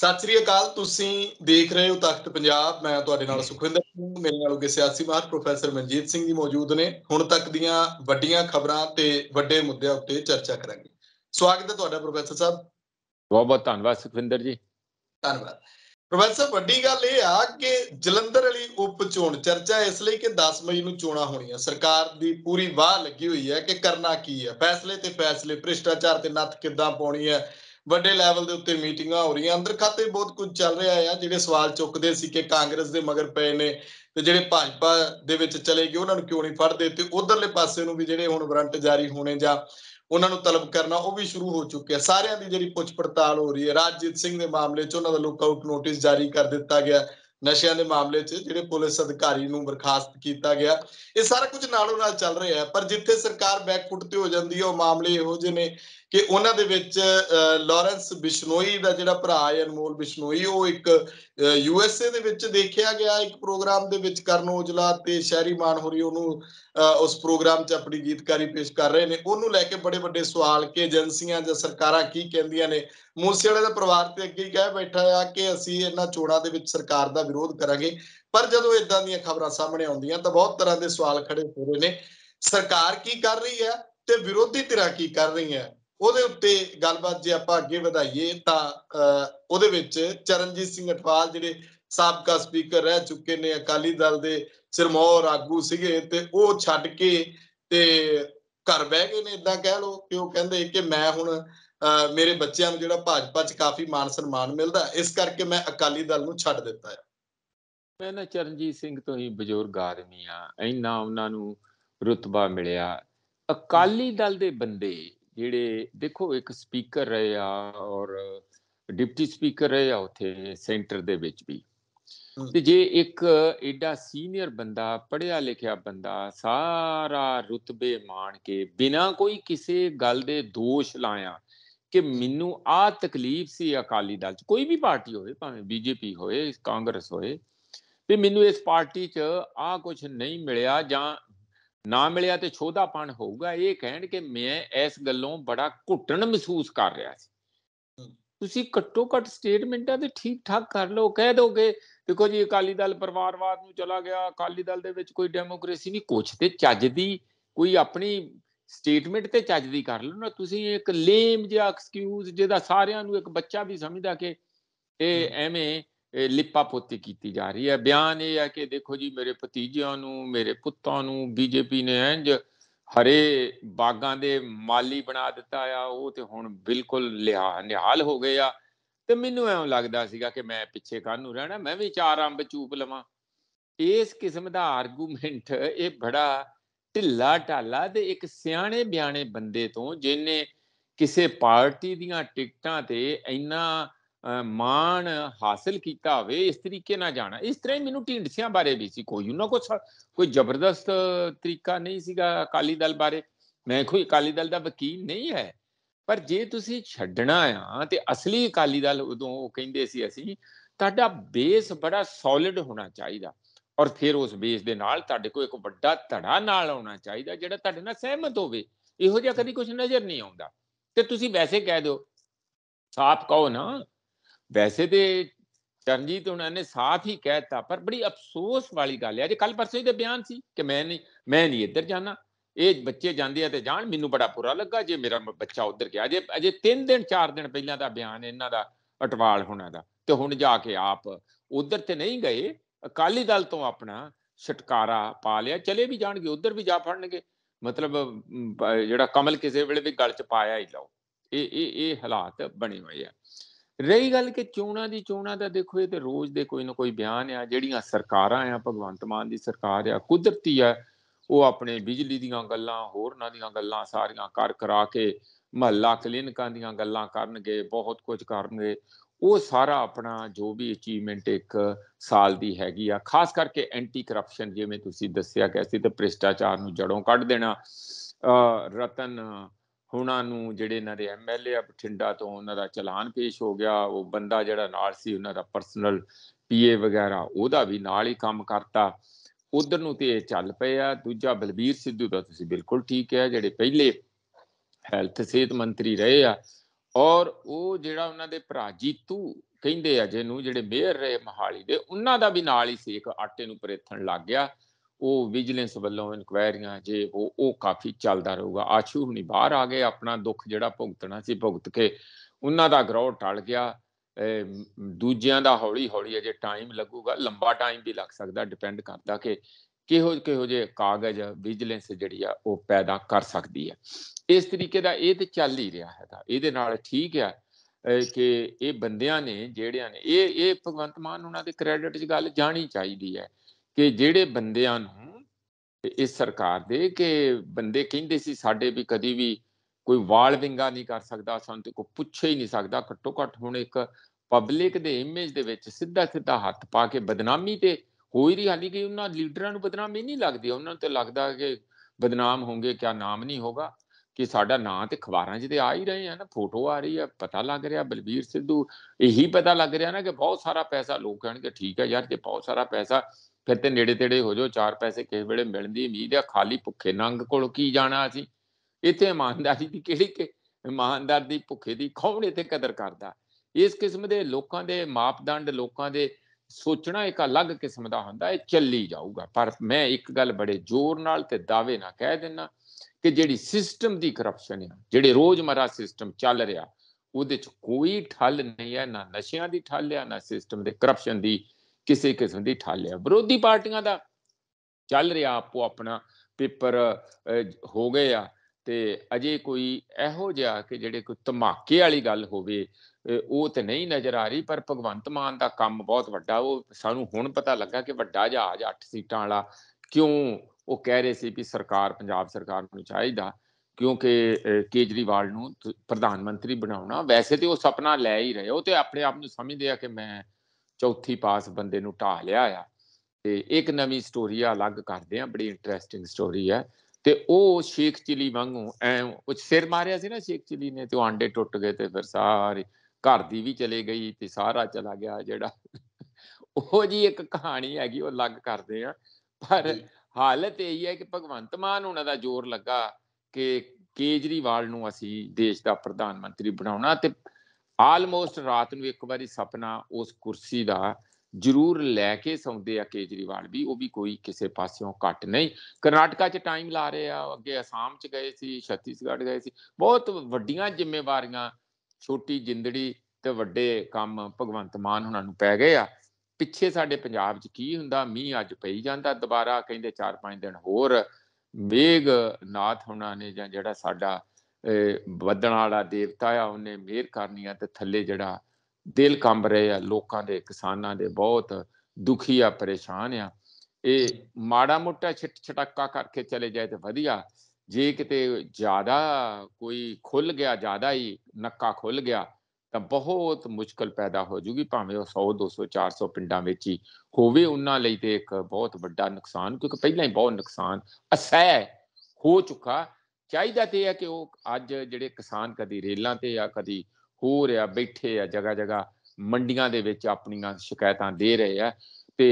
ਸਤਿ ਸ੍ਰੀ ਅਕਾਲ ਤੁਸੀਂ ਦੇਖ ਰਹੇ ਹੋ ਤਖਤ ਪੰਜਾਬ ਮੈਂ ਤੁਹਾਡੇ ਨਾਲ ਸੁਖਵਿੰਦਰ ਸਿੰਘ ਮੇਰੇ ਨਾਲ ਉਗੇ ਸਿਆਸੀ ਮਾਹਰ ਪ੍ਰੋਫੈਸਰ ਮਨਜੀਤ ਸਿੰਘ ਜੀ ਮੌਜੂਦ ਨੇ ਹੁਣ ਤੱਕ ਦੀਆਂ ਵੱਡੀਆਂ ਖਬਰਾਂ ਤੇ ਵੱਡੇ ਮੁੱਦਿਆਂ ਉੱਤੇ ਚਰਚਾ ਕਰਾਂਗੇ ਸਵਾਗਤ ਹੈ ਤੁਹਾਡਾ ਪ੍ਰੋਫੈਸਰ ਸਾਹਿਬ ਬਹੁਤ ਬਹੁਤ ਧੰਨਵਾਦ ਸੁਖਵਿੰਦਰ ਜੀ ਧੰਨਵਾਦ ਪ੍ਰੋਫੈਸਰ ਵੱਡੀ ਗੱਲ ਇਹ ਆ ਕਿ ਜਲੰਧਰ ਵਾਲੀ ਉਪ ਚੋਣ ਚਰਚਾ ਇਸ ਲਈ ਕਿ 10 ਮਈ ਨੂੰ ਚੋਣਾਂ ਹੋਣੀਆਂ ਸਰਕਾਰ ਦੀ ਪੂਰੀ ਵਾਹ ਲੱਗੀ ਹੋਈ ਹੈ ਕਿ ਕਰਨਾ ਕੀ ਹੈ ਫੈਸਲੇ ਤੇ ਫੈਸਲੇ ਭ੍ਰਿਸ਼ਟਾਚਾਰ ਤੇ ਨੱਥ ਕਿੱਦਾਂ ਪਾਉਣੀ ਹੈ ਵੱਡੇ ਲੈਵਲ ਦੇ ਉੱਤੇ ਮੀਟਿੰਗਾਂ ਹੋ ਰਹੀਆਂ ਅੰਦਰ ਖਾਤੇ ਬਹੁਤ ਕੁਝ ਚੱਲ ਰਿਹਾ ਆ ਜਿਹੜੇ ਸਵਾਲ ਚੁੱਕਦੇ ਸੀ ਕਿ ਕਾਂਗਰਸ ਦੇ ਮਗਰ ਪਏ ਨੇ ਤੇ ਜਿਹੜੇ ਭਾਜਪਾ ਦੇ ਵਿੱਚ ਚਲੇ ਗਏ ਉਹਨਾਂ ਨੂੰ ਕਿਉਂ ਨਹੀਂ ਫੜਦੇ ਤੇ ਉਧਰਲੇ ਪਾਸੇ ਨੂੰ ਵੀ ਜਿਹੜੇ ਹੁਣ ਵਾਰੰਟ ਜਾਰੀ ਹੋਣੇ ਜਾਂ ਉਹਨਾਂ ਨੂੰ ਤਲਬ ਕਰਨਾ ਉਹ ਵੀ ਸ਼ੁਰੂ ਹੋ ਚੁੱਕਿਆ ਸਾਰਿਆਂ ਦੀ ਜਿਹੜੀ ਪੁੱਛ ਪੜਤਾਲ ਹੋ ਰਹੀ ਹੈ ਰਾਜਜੀਤ ਸਿੰਘ ਦੇ ਮਾਮਲੇ 'ਚ ਉਹਨਾਂ ਦਾ ਲੁੱਕਆਊਟ ਨੋਟਿਸ ਜਾਰੀ ਕਰ ਦਿੱਤਾ ਗਿਆ ਨਸ਼ਿਆਂ ਦੇ ਮਾਮਲੇ 'ਚ ਜਿਹੜੇ ਪੁਲਿਸ ਅਧਿਕਾਰੀ ਨੂੰ ਬਰਖਾਸਤ ਕੀਤਾ ਗਿਆ ਇਹ ਸਾਰਾ ਕੁਝ ਨਾਲੋਂ ਨਾਲ ਚੱਲ ਰਿਹਾ ਹੈ ਪਰ ਜਿੱਥੇ ਸਰਕਾਰ ਬੈਕਫੁੱਟ ਤੇ ਹੋ ਜਾਂਦੀ ਹੈ ਉਹ ਮਾਮਲੇ ਇਹੋ ਜਿਹੇ ਨੇ ਕਿ ਉਹਨਾਂ ਦੇ ਵਿੱਚ ਲਾਰੈਂਸ ਬਿਸ਼ਨੋਈ ਦਾ ਜਿਹੜਾ ਭਰਾ ਹੈ ਅਨਮੋਲ ਬਿਸ਼ਨੋਈ ਉਹ ਇੱਕ ਯੂਐਸਏ ਦੇ ਵਿੱਚ ਦੇਖਿਆ ਗਿਆ ਇੱਕ ਪ੍ਰੋਗਰਾਮ ਦੇ ਵਿੱਚ ਕਰਨ ਔਜਲਾ ਤੇ ਸ਼ਹਿਰੀ ਮਾਨ ਹੋਰੀ ਉਹਨੂੰ ਉਸ ਪ੍ਰੋਗਰਾਮ 'ਚ ਆਪਣੀ ਗੀਤਕਾਰੀ ਪੇਸ਼ ਕਰ ਰਹੇ ਨੇ ਉਹਨੂੰ ਲੈ ਕੇ ਬੜੇ ਵੱਡੇ ਸਵਾਲ ਕਿ ਏਜੰਸੀਆਂ ਜਾਂ ਸਰਕਾਰਾਂ ਕੀ ਕਹਿੰਦੀਆਂ ਨੇ ਮੂਸੇ ਵਾਲੇ ਦਾ ਪਰਿਵਾਰ ਤੇ ਅੱਗੇ ਹੀ ਕਹਿ ਬੈਠਾ ਆ ਕਿ ਅਸੀਂ ਇਹਨਾਂ ਚੋਣਾਂ ਦੇ ਵਿੱਚ ਸਰਕਾਰ ਦਾ ਵਿਰੋਧ ਕਰਾਂਗੇ ਪਰ ਜਦੋਂ ਇਦਾਂ ਦੀਆਂ ਖਬਰਾਂ ਸਾਹਮਣੇ ਆਉਂਦੀਆਂ ਤਾਂ ਬਹੁਤ ਤਰ੍ਹਾਂ ਦੇ ਸਵਾਲ ਖੜੇ ਹੋ ਰਹੇ ਨੇ ਸਰਕਾਰ ਕੀ ਕਰ ਰਹੀ ਹੈ ਤੇ ਵਿਰੋਧੀ ਧਿਰਾਂ ਕੀ ਕਰ ਰਹੀਆਂ ਉਹਦੇ ਉੱਤੇ ਗੱਲਬਾਤ ਜੇ ਆਪਾਂ ਅੱਗੇ ਵਧਾਈਏ ਤਾਂ ਉਹਦੇ ਵਿੱਚ ਚਰਨਜੀਤ ਸਿੰਘ ਅਟਵਾਲ ਜਿਹੜੇ ਸਾਬਕਾ ਸਪੀਕਰ ਰਹਿ ਚੁੱਕੇ ਨੇ ਅਕਾਲੀ ਦਲ ਦੇ ਸਿਰਮੌਰ ਆਗੂ ਸੀਗੇ ਤੇ ਉਹ ਛੱਡ ਕੇ ਤੇ ਘਰ ਬਹਿ ਗਏ ਨੇ ਇਦਾਂ ਕਹਿ ਲੋ ਕਿ ਉਹ ਕਹਿੰਦੇ ਕਿ ਮੈਂ ਹੁਣ ਮੇਰੇ ਬੱਚਿਆਂ ਨੂੰ ਜਿਹੜਾ ਭਾਜਪਾ 'ਚ ਕਾਫੀ ਮਾਨ ਸਨਮਾਨ ਮਿਲਦਾ ਇਸ ਕਰਕੇ ਮੈਂ ਅਕਾਲੀ ਦਲ ਨੂੰ ਛੱਡ ਦਿੱਤਾ ਹੈ ਮੈਂ ਨਾ ਚਰਨਜੀਤ ਸਿੰਘ ਤੋਂ ਹੀ ਬਜ਼ੁਰਗ ਆਦਮੀ ਆ ਇੰਨਾ ਉਹਨਾਂ ਨੂੰ ਰੁਤਬਾ ਮਿਲਿਆ ਅਕਾਲੀ ਦਲ ਦੇ ਬੰਦੇ ਜਿਹੜੇ ਦੇਖੋ ਇੱਕ ਸਪੀਕਰ ਰਹੇ ਆ ਔਰ ਡਿਪਟੀ ਸਪੀਕਰ ਰਹੇ ਆ ਉੱਥੇ ਸੈਂਟਰ ਦੇ ਵਿੱਚ ਵੀ ਤੇ ਜੇ ਇੱਕ ਐਡਾ ਸੀਨੀਅਰ ਬੰਦਾ ਪੜਿਆ ਲਿਖਿਆ ਬੰਦਾ ਸਾਰਾ ਰੁਤਬੇ ਮਾਣ ਕੇ ਬਿਨਾ ਕੋਈ ਕਿਸੇ ਗੱਲ ਦੇ ਦੋਸ਼ ਲਾਇਆ ਕਿ ਮੈਨੂੰ ਆ ਤਕਲੀਫ ਸੀ ਅਕਾਲੀ ਦਲ ਚ ਕੋਈ ਵੀ ਪਾਰਟੀ ਹੋਵੇ ਭਾਵੇਂ ਬੀਜੇਪੀ ਹੋਵੇ ਕਾਂਗਰਸ ਹੋਵੇ ਵੀ ਮੈਨੂੰ ਇਸ ਪਾਰਟੀ ਚ ਆ ਕੁਝ ਨਹੀਂ ਮਿਲਿਆ ਜਾਂ ਨਾ ਮਿਲਿਆ ਤੇ ਛੋਦਾਪਣ ਹੋਊਗਾ ਇਹ ਕਹਿਣ ਕਿ ਮੈਂ ਇਸ ਗੱਲੋਂ ਬੜਾ ਘੁੱਟਣ ਮਹਿਸੂਸ ਕਰ ਰਿਹਾ ਸੀ ਤੁਸੀਂ ਘੱਟੋ ਘੱਟ ਸਟੇਟਮੈਂਟਾਂ ਤੇ ਠੀਕ ਠਾਕ ਕਰ ਲਓ ਕਹਿ ਦੋਗੇ ਦੇਖੋ ਜੀ ਅਕਾਲੀ ਦਲ ਪਰਿਵਾਰਵਾਦ ਨੂੰ ਚਲਾ ਗਿਆ ਅਕਾਲੀ ਦਲ ਦੇ ਵਿੱਚ ਕੋਈ ਡੈਮੋਕ੍ਰੇਸੀ ਨਹੀਂ ਕੁਛ ਤੇ ਚੱਜ ਦੀ ਕੋਈ ਆਪਣੀ ਸਟੇਟਮੈਂਟ ਤੇ ਚੱਜ ਦੀ ਕਰ ਲਓ ਨਾ ਤੁਸੀਂ ਇੱਕ ਲੇਮ ਜਿਹਾ ਐਕਸਕਿਊਜ਼ ਜਿਹਦਾ ਸਾਰਿਆਂ ਨੂੰ ਇੱਕ ਬੱਚਾ ਵੀ ਸਮਝਦਾ ਕਿ ਇਹ ਐਵੇਂ ਲਿਪਾ ਪੋਤੀ ਕੀਤੀ ਜਾ ਰਹੀ ਹੈ ਬਿਆਨ ਇਹ ਹੈ ਕਿ ਦੇਖੋ ਜੀ ਮੇਰੇ ਭਤੀਜਿਆਂ ਨੂੰ ਮੇਰੇ ਪੁੱਤਾਂ ਨੂੰ ਬੀਜੇਪੀ ਨੇ ਇੰਜ ਹਰੇ ਬਾਗਾਂ ਦੇ ਮਾਲੀ ਬਣਾ ਦਿੱਤਾ ਆ ਉਹ ਤੇ ਹੁਣ ਬਿਲਕੁਲ ਲਿਹਾ ਨਿਹਾਲ ਹੋ ਗਏ ਆ ਤੇ ਮੈਨੂੰ ਐਂ ਲੱਗਦਾ ਸੀਗਾ ਕਿ ਮੈਂ ਪਿੱਛੇ ਨੂੰ ਰਹਿਣਾ ਮੈਂ ਵੀ ਚਾਰ ਅੰਬ ਚੂਪ ਲਵਾਂ ਇਸ ਕਿਸਮ ਦਾ ਆਰਗੂਮੈਂਟ ਇਹ ਬੜਾ ਢਿੱਲਾ ਢਾਲਾ ਤੇ ਇੱਕ ਸਿਆਣੇ ਬਿਆਣੇ ਬੰਦੇ ਤੋਂ ਜਿਨੇ ਕਿਸੇ ਪਾਰਟੀ ਦੀਆਂ ਟਿਕਟਾਂ ਤੇ ਇੰਨਾ ਮਾਣ ਹਾਸਲ ਕੀਤਾ ਹੋਵੇ ਇਸ ਤਰੀਕੇ ਨਾਲ ਜਾਣਾ ਇਸ ਤਰ੍ਹਾਂ ਹੀ ਮੈਨੂੰ ਢਿੰਡਸਿਆਂ ਬਾਰੇ ਵੀ ਸੀ ਕੋਈ ਉਹਨਾਂ ਕੋਲ ਕੋਈ ਜ਼ਬਰਦਸਤ ਤਰੀਕਾ ਨਹੀਂ ਸੀਗਾ ਅਕਾਲੀ ਦਲ ਬਾਰੇ ਮੈਂ ਕੋਈ ਅਕਾਲੀ ਦਲ ਦਾ ਵਕੀਲ ਨਹੀਂ ਹੈ ਪਰ ਜੇ ਤੁਸੀਂ ਛੱਡਣਾ ਆ ਤੇ ਅਸਲੀ ਅਕਾਲੀ ਦਲ ਉਦੋਂ ਉਹ ਕਹਿੰਦੇ ਸੀ ਅਸੀਂ ਤੁਹਾਡਾ ਬੇਸ ਬੜਾ ਸੋਲਿਡ ਹੋਣਾ ਚਾਹੀਦਾ ਔਰ ਫਿਰ ਉਸ ਬੇਸ ਦੇ ਨਾਲ ਤੁਹਾਡੇ ਕੋਲ ਇੱਕ ਵੱਡਾ ਧੜਾ ਨਾਲ ਆਉਣਾ ਚਾਹੀਦਾ ਜਿਹੜਾ ਤੁਹਾਡੇ ਨਾਲ ਸਹਿਮਤ ਹੋਵੇ ਇਹੋ ਜਿਹਾ ਕਦੀ ਕੁਝ ਨਜ਼ਰ ਨਹੀਂ ਆਉਂਦਾ ਤੇ ਤੁਸੀਂ ਵੈਸੇ ਕਹਿ ਦਿਓ ਸਾਫ਼ ਕਹੋ ਨਾ ਵੈਸੇ ਤੇ ਚਰਨਜੀਤ ਉਹਨਾਂ ਨੇ ਸਾਫ਼ ਹੀ ਕਹਿਤਾ ਪਰ ਬੜੀ ਅਫਸੋਸ ਵਾਲੀ ਗੱਲ ਹੈ ਅਜੇ ਕੱਲ ਪਰਸੇ ਦੇ ਬਿਆਨ ਸੀ ਕਿ ਮੈਂ ਨਹੀਂ ਮੈਂ ਨਹੀਂ ਇੱਧਰ ਜਾਣਾ ਇਹ ਬੱਚੇ ਜਾਂਦੇ ਆ ਤੇ ਜਾਣ ਮੈਨੂੰ ਬੜਾ ਬੁਰਾ ਲੱਗਾ ਜੇ ਮੇਰਾ ਬੱਚਾ ਉੱਧਰ ਗਿਆ ਜੇ ਅਜੇ 3 ਦਿਨ 4 ਦਿਨ ਪਹਿਲਾਂ ਦਾ ਬਿਆਨ ਇਹਨਾਂ ਦਾ ਅਟਵਾਲ ਹੋਣਾ ਦਾ ਤੇ ਹੁਣ ਜਾ ਕੇ ਆਪ ਉੱਧਰ ਤੇ ਨਹੀਂ ਗਏ ਅਕਾਲੀ ਦਲ ਤੋਂ ਆਪਣਾ ਛਟਕਾਰਾ ਪਾ ਲਿਆ ਚਲੇ ਵੀ ਜਾਣਗੇ ਉੱਧਰ ਵੀ ਜਾ ਫੜਨਗੇ ਮਤਲਬ ਜਿਹੜਾ ਕਮਲ ਕਿਸੇ ਵੇਲੇ ਵੀ ਗਲ ਚ ਪਾਇਆ ਹੀ ਲਓ ਇਹ ਇਹ ਇਹ ਹਾਲਾਤ ਬਣੇ ਹੋਏ ਆ ਰਹੀ ਗੱਲ ਕਿ ਚੋਣਾਂ ਦੀ ਚੋਣਾਂ ਦਾ ਦੇਖੋ ਇਹ ਤੇ ਰੋਜ਼ ਦੇ ਕੋਈ ਨਾ ਕੋਈ ਬਿਆਨ ਆ ਜਿਹੜੀਆਂ ਸਰਕਾਰਾਂ ਆ ਭਗਵੰਤ ਮਾਨ ਦੀ ਸਰਕਾਰ ਆ ਕੁਦਰਤੀ ਆ ਉਹ ਆਪਣੇ ਬਿਜਲੀ ਦੀਆਂ ਗੱਲਾਂ ਹੋਰ ਨਾ ਦੀਆਂ ਗੱਲਾਂ ਸਾਰੀਆਂ ਕਰ ਕਰਾ ਕੇ ਮਹੱਲਾ ਕਲੀਨਿਕਾਂ ਦੀਆਂ ਗੱਲਾਂ ਕਰਨਗੇ ਬਹੁਤ ਕੁਝ ਕਰਨਗੇ ਉਹ ਸਾਰਾ ਆਪਣਾ ਜੋ ਵੀ ਅਚੀਵਮੈਂਟ ਇੱਕ ਸਾਲ ਦੀ ਹੈਗੀ ਆ ਖਾਸ ਕਰਕੇ ਐਂਟੀ ਕਰਪਸ਼ਨ ਜਿਵੇਂ ਤੁਸੀਂ ਦੱਸਿਆ ਕਿ ਅਸੀਂ ਤੇ ਭ੍ਰਿਸ਼ਟਾਚਾਰ ਨੂੰ ਜੜੋਂ ਕੱਢ ਦੇਣਾ ਰਤਨ ਹੁਣਾਂ ਨੂੰ ਜਿਹੜੇ ਇਹਨਾਂ ਦੇ ਐਮਐਲਏ ਆ ਬਠਿੰਡਾ ਤੋਂ ਉਹਨਾਂ ਦਾ ਚਲਾਨ ਪੇਸ਼ ਹੋ ਗਿਆ ਉਹ ਬੰਦਾ ਜਿਹੜਾ ਨਾਲ ਸੀ ਉਹਨਾਂ ਦਾ ਪਰਸਨਲ ਪੀਏ ਵਗੈਰਾ ਉਹਦਾ ਵੀ ਨਾਲ ਹੀ ਕੰਮ ਕਰਤਾ ਉਧਰ ਨੂੰ ਤੇ ਇਹ ਚੱਲ ਪਏ ਆ ਦੂਜਾ ਬਲਬੀਰ ਸਿੱਧੂ ਦਾ ਤੁਸੀਂ ਬਿਲਕੁਲ ਠੀਕ ਹੈ ਜਿਹੜੇ ਪਹਿਲੇ ਹੈਲਥ ਸਿਹਤ ਮੰਤਰੀ ਰਹੇ ਆ ਔਰ ਉਹ ਜਿਹੜਾ ਉਹਨਾਂ ਦੇ ਭਰਾ ਜੀਤੂ ਕਹਿੰਦੇ ਆ ਜਿਹਨੂੰ ਜਿਹੜੇ ਮੇਅਰ ਰਹੇ ਮਹਾਲੀ ਦੇ ਉਹਨਾਂ ਦਾ ਵੀ ਨਾਲ ਹੀ ਸੇਕ ਆਟੇ ਨੂੰ ਪਰੇਥਣ ਲੱਗ ਗਿਆ ਉਹ ਵਿਜੀਲੈਂਸ ਵੱਲੋਂ ਇਨਕੁਆਇਰੀਆਂ ਜੇ ਉਹ ਉਹ ਕਾਫੀ ਚੱਲਦਾ ਰਹੂਗਾ ਆਸ਼ੂ ਹੁਣੀ ਬਾਹਰ ਆ ਗਏ ਆਪਣਾ ਦੁੱਖ ਜਿਹੜਾ ਭੁਗਤਣਾ ਸੀ ਭੁਗਤ ਕੇ ਉਹਨਾਂ ਦਾ ਗਰੋਹ ਟਲ ਗਿਆ ਦੂਜਿਆਂ ਦਾ ਹੌਲੀ ਹੌਲੀ ਅਜੇ ਟਾਈਮ ਲੱਗੂਗਾ ਲੰਬਾ ਟਾਈਮ ਵੀ ਲੱਗ ਸਕਦਾ ਡਿਪੈਂਡ ਕਰਦਾ ਕਿ ਕਿਹੋ ਕਿਹੋ ਜੇ ਕਾਗਜ਼ ਵਿਜੀਲੈਂਸ ਜਿਹੜੀ ਆ ਉਹ ਪੈਦਾ ਕਰ ਸਕਦੀ ਹੈ ਇਸ ਤਰੀਕੇ ਦਾ ਇਹ ਤੇ ਚੱਲ ਹੀ ਰਿਹਾ ਹੈਗਾ ਇਹਦੇ ਨਾਲ ਠੀਕ ਆ ਕਿ ਇਹ ਬੰਦਿਆਂ ਨੇ ਜਿਹੜਿਆਂ ਨੇ ਇਹ ਇਹ ਭਗਵੰਤ ਮਾਨ ਉਹਨਾਂ ਦੇ ਕ੍ਰੈਡਿਟ 'ਚ ਗੱਲ ਜਾਣੀ ਚਾਹੀਦੀ ਹੈ ਕਿ ਜਿਹੜੇ ਬੰਦਿਆਂ ਨੂੰ ਇਸ ਸਰਕਾਰ ਦੇ ਕਿ ਬੰਦੇ ਕਹਿੰਦੇ ਸੀ ਸਾਡੇ ਵੀ ਕਦੀ ਵੀ ਕੋਈ ਵਾਲ ਵਿੰਗਾ ਨਹੀਂ ਕਰ ਸਕਦਾ ਸਾਨੂੰ ਤੇ ਕੋਈ ਪੁੱਛੇ ਹੀ ਨਹੀਂ ਸਕਦਾ ਘੱਟੋ ਘੱਟ ਹੁਣ ਇੱਕ ਪਬਲਿਕ ਦੇ ਇਮੇਜ ਦੇ ਵਿੱਚ ਸਿੱਧਾ ਸਿੱਧਾ ਹੱਥ ਪਾ ਕੇ ਬਦਨਾਮੀ ਤੇ ਹੋ ਹੀ ਰਹੀ ਹਾਲੀ ਕਿ ਉਹਨਾਂ ਲੀਡਰਾਂ ਨੂੰ ਬਦਨਾਮੀ ਨਹੀਂ ਲੱਗਦੀ ਉਹਨਾਂ ਨੂੰ ਤੇ ਲੱਗਦਾ ਕਿ ਬਦਨਾਮ ਹੋਣਗੇ ਕਿਆ ਨਾਮ ਨਹੀਂ ਹੋਗਾ ਕਿ ਸਾਡਾ ਨਾਂ ਤੇ ਖਬਰਾਂ 'ਚ ਤੇ ਆ ਹੀ ਰਹੇ ਆ ਨਾ ਫੋਟੋ ਆ ਰਹੀ ਆ ਪਤਾ ਲੱਗ ਰਿਹਾ ਬਲਬੀਰ ਸਿੱਧੂ ਇਹੀ ਪਤਾ ਲੱਗ ਰਿਹਾ ਨਾ ਕਿ ਬਹੁਤ ਸਾਰਾ ਪੈਸਾ ਲੋਕ ਕਹਿਣਗੇ ਠੀਕ ਆ ਯਾਰ ਜੇ ਬਹੁਤ ਸਾਰਾ ਪੈਸਾ ਫਿਰ ਤੇ ਨੇੜੇ ਤੇੜੇ ਹੋ ਜਾਓ ਚਾਰ ਪੈਸੇ ਕਿਸੇ ਵੇਲੇ ਮਿਲਣ ਦੀ ਉਮੀਦ ਆ ਖਾਲੀ ਭੁੱਖੇ ਨੰਗ ਕੋਲ ਕੀ ਜਾਣਾ ਸੀ ਇੱਥੇ ਇਮਾਨਦਾਰੀ ਦੀ ਕਿਹੜੀ ਕਿ ਇਮਾਨਦਾਰ ਦੀ ਭੁੱਖੇ ਦੀ ਖੌਣੇ ਤੇ ਕਦਰ ਕਰਦਾ ਇਸ ਕਿਸਮ ਦੇ ਲੋਕਾਂ ਦੇ ਮਾਪਦੰਡ ਲੋਕਾਂ ਦੇ ਸੋਚਣਾ ਇੱਕ ਅਲੱਗ ਕਿਸਮ ਦਾ ਹੁੰਦਾ ਇਹ ਚੱਲੀ ਜਾਊਗਾ ਪਰ ਮੈਂ ਇੱਕ ਗੱਲ ਬੜੇ ਜ਼ੋਰ ਨਾਲ ਤੇ ਦਾਅਵੇ ਨਾਲ ਕਹਿ ਦਿੰਨਾ ਕਿ ਜਿਹੜੀ ਸਿਸਟਮ ਦੀ ਕਰਪਸ਼ਨ ਹੈ ਜਿਹੜੇ ਰੋਜ਼ਮਰਾ ਸਿਸਟਮ ਚੱਲ ਰਿਹਾ ਉਹਦੇ ਚ ਕੋਈ ਠੱਲ ਨਹੀਂ ਹੈ ਨਾ ਨਸ਼ਿਆਂ ਦੀ ਠੱਲ ਹੈ ਨਾ ਸਿਸਟਮ ਦੇ ਕਰਪਸ਼ਨ ਦੀ ਕਿਸੇ ਕਿਸਮ ਦੀ ਠਾਲਿਆ ਵਿਰੋਧੀ ਪਾਰਟੀਆਂ ਦਾ ਚੱਲ ਰਿਹਾ ਆਪੋ ਆਪਣਾ ਪੇਪਰ ਹੋ ਗਏ ਆ ਤੇ ਅਜੇ ਕੋਈ ਇਹੋ ਜਿਹਾ ਕਿ ਜਿਹੜੇ ਕੋਈ ਧਮਾਕੇ ਵਾਲੀ ਗੱਲ ਹੋਵੇ ਉਹ ਤੇ ਨਹੀਂ ਨਜ਼ਰ ਆ ਰਹੀ ਪਰ ਭਗਵੰਤ ਮਾਨ ਦਾ ਕੰਮ ਬਹੁਤ ਵੱਡਾ ਉਹ ਸਾਨੂੰ ਹੁਣ ਪਤਾ ਲੱਗਾ ਕਿ ਵੱਡਾ ਜਹਾਜ਼ 8 ਸੀਟਾਂ ਵਾਲਾ ਕਿਉਂ ਉਹ ਕਹਿ ਰਹੇ ਸੀ ਕਿ ਸਰਕਾਰ ਪੰਜਾਬ ਸਰਕਾਰ ਨੂੰ ਚਾਹੀਦਾ ਕਿਉਂਕਿ ਕੇਜਰੀਵਾਲ ਨੂੰ ਪ੍ਰਧਾਨ ਮੰਤਰੀ ਬਣਾਉਣਾ ਵੈਸੇ ਤੇ ਉਹ ਸੁਪਨਾ ਲੈ ਹੀ ਰਹੇ ਉਹ ਤੇ ਆਪਣੇ ਆਪ ਨੂੰ ਸਮਝਦੇ ਆ ਕਿ ਮੈਂ ਚੌਥੀ ਪਾਸ ਬੰਦੇ ਨੂੰ ਢਾ ਲਿਆ ਆ ਤੇ ਇੱਕ ਨਵੀਂ ਸਟੋਰੀ ਆ ਅਲੱਗ ਕਰਦੇ ਆ ਬੜੀ ਇੰਟਰਸਟਿੰਗ ਸਟੋਰੀ ਹੈ ਤੇ ਉਹ ਸ਼ੇਖ ਚਿਲੀ ਵਾਂਗੂ ਐ ਉਹ ਸਿਰ ਮਾਰਿਆ ਸੀ ਨਾ ਸ਼ੇਖ ਚਿਲੀ ਨੇ ਤੇ ਉਹ ਆਂਡੇ ਟੁੱਟ ਗਏ ਤੇ ਫਿਰ ਸਾਰੇ ਘਰ ਦੀ ਵੀ ਚਲੇ ਗਈ ਤੇ ਸਾਰਾ ਚਲਾ ਗਿਆ ਜਿਹੜਾ ਉਹ ਜੀ ਇੱਕ ਕਹਾਣੀ ਹੈਗੀ ਉਹ ਅਲੱਗ ਕਰਦੇ ਆ ਪਰ ਹਾਲਤ ਇਹ ਹੈ ਕਿ ਭਗਵੰਤ ਮਾਨ ਉਹਨਾਂ ਦਾ ਜ਼ੋਰ ਲੱਗਾ ਕਿ ਕੇਜਰੀਵਾਲ ਨੂੰ ਅਸੀਂ ਦੇਸ਼ ਦਾ ਪ੍ਰਧਾਨ ਮੰਤਰੀ ਬਣਾਉਣਾ ਤੇ ਆਲਮੋਸਟ ਰਾਤ ਨੂੰ ਇੱਕ ਵਾਰੀ ਸੁਪਨਾ ਉਸ ਕੁਰਸੀ ਦਾ ਜ਼ਰੂਰ ਲੈ ਕੇ ਸੌਂਦੇ ਆ ਕੇਜਰੀਵਾਲ ਵੀ ਉਹ ਵੀ ਕੋਈ ਕਿਸੇ ਪਾਸਿਓਂ ਘਟ ਨਹੀਂ ਕਰਨਾਟਕਾ 'ਚ ਟਾਈਮ ਲਾ ਰਹੇ ਆ ਅੱਗੇ ਅਸਾਮ 'ਚ ਗਏ ਸੀ ਛੱਤੀਸਗੜ੍ਹ ਗਏ ਸੀ ਬਹੁਤ ਵੱਡੀਆਂ ਜ਼ਿੰਮੇਵਾਰੀਆਂ ਛੋਟੀ ਜਿੰਦੜੀ ਤੇ ਵੱਡੇ ਕੰਮ ਭਗਵੰਤ ਮਾਨ ਉਹਨਾਂ ਨੂੰ ਪੈ ਗਏ ਆ ਪਿੱਛੇ ਸਾਡੇ ਪੰਜਾਬ 'ਚ ਕੀ ਹੁੰਦਾ ਮੀਂਹ ਅੱਜ ਪਈ ਜਾਂਦਾ ਦੁਬਾਰਾ ਕਹਿੰਦੇ 4-5 ਦਿਨ ਹੋਰ ਮੇਘ ਨਾਥ ਹੁਣਾਂ ਨੇ ਜਾਂ ਜਿਹੜਾ ਸਾਡਾ ਵਧਣ ਵਾਲਾ ਦੇਵਤਾ ਆ ਉਹਨੇ ਮਿਹਰ ਕਰਨੀ ਆ ਤੇ ਥੱਲੇ ਜਿਹੜਾ ਦਿਲ ਕੰਬ ਰਹੇ ਆ ਲੋਕਾਂ ਦੇ ਕਿਸਾਨਾਂ ਦੇ ਬਹੁਤ ਦੁਖੀ ਆ ਪਰੇਸ਼ਾਨ ਆ ਇਹ ਮਾੜਾ ਮੋਟਾ ਛਿਟ ਛਟਕਾ ਕਰਕੇ ਚਲੇ ਜਾਏ ਤੇ ਵਧੀਆ ਜੇ ਕਿਤੇ ਜ਼ਿਆਦਾ ਕੋਈ ਖੁੱਲ ਗਿਆ ਜ਼ਿਆਦਾ ਹੀ ਨੱਕਾ ਖੁੱਲ ਗਿਆ ਤਾਂ ਬਹੁਤ ਮੁਸ਼ਕਲ ਪੈਦਾ ਹੋ ਜੂਗੀ ਭਾਵੇਂ ਉਹ 100 200 400 ਪਿੰਡਾਂ ਵਿੱਚ ਹੀ ਹੋਵੇ ਉਹਨਾਂ ਲਈ ਤੇ ਇੱਕ ਬਹੁਤ ਵੱਡਾ ਨੁਕਸਾਨ ਕਿਉਂਕਿ ਪਹਿਲਾਂ ਹੀ ਬਹੁਤ ਨੁਕਸਾਨ ਅਸਹਿ ਹੋ ਚੁੱਕਾ ਚਾਹੀਦਾ ਤੇ ਹੈ ਕਿ ਉਹ ਅੱਜ ਜਿਹੜੇ ਕਿਸਾਨ ਕਦੀ ਰੇਲਾਂ ਤੇ ਆ ਕਦੀ ਹੋਰ ਆ ਬੈਠੇ ਆ ਜਗਾ ਜਗਾ ਮੰਡੀਆਂ ਦੇ ਵਿੱਚ ਆਪਣੀਆਂ ਸ਼ਿਕਾਇਤਾਂ ਦੇ ਰਹੇ ਆ ਤੇ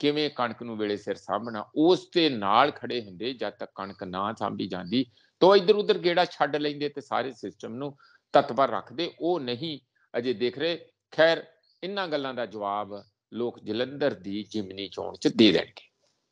ਕਿਵੇਂ ਕਣਕ ਨੂੰ ਵੇਲੇ ਸਿਰ ਸਾਹਮਣਾ ਉਸ ਤੇ ਨਾਲ ਖੜੇ ਹੁੰਦੇ ਜਦ ਤੱਕ ਕਣਕ ਨਾ ਸਾਂਭੀ ਜਾਂਦੀ ਤੋ ਇਧਰ ਉਧਰ ਗੇੜਾ ਛੱਡ ਲੈਂਦੇ ਤੇ ਸਾਰੇ ਸਿਸਟਮ ਨੂੰ ਤਤਪਰ ਰੱਖਦੇ ਉਹ ਨਹੀਂ ਅਜੇ ਦੇਖ ਰਹੇ ਖੈਰ ਇਨ੍ਹਾਂ ਗੱਲਾਂ ਦਾ ਜਵਾਬ ਲੋਕ ਜਲੰਧਰ ਦੀ ਜਿਮਨੀ ਚੋਣ 'ਚ ਦੇ ਦੇਣਗੇ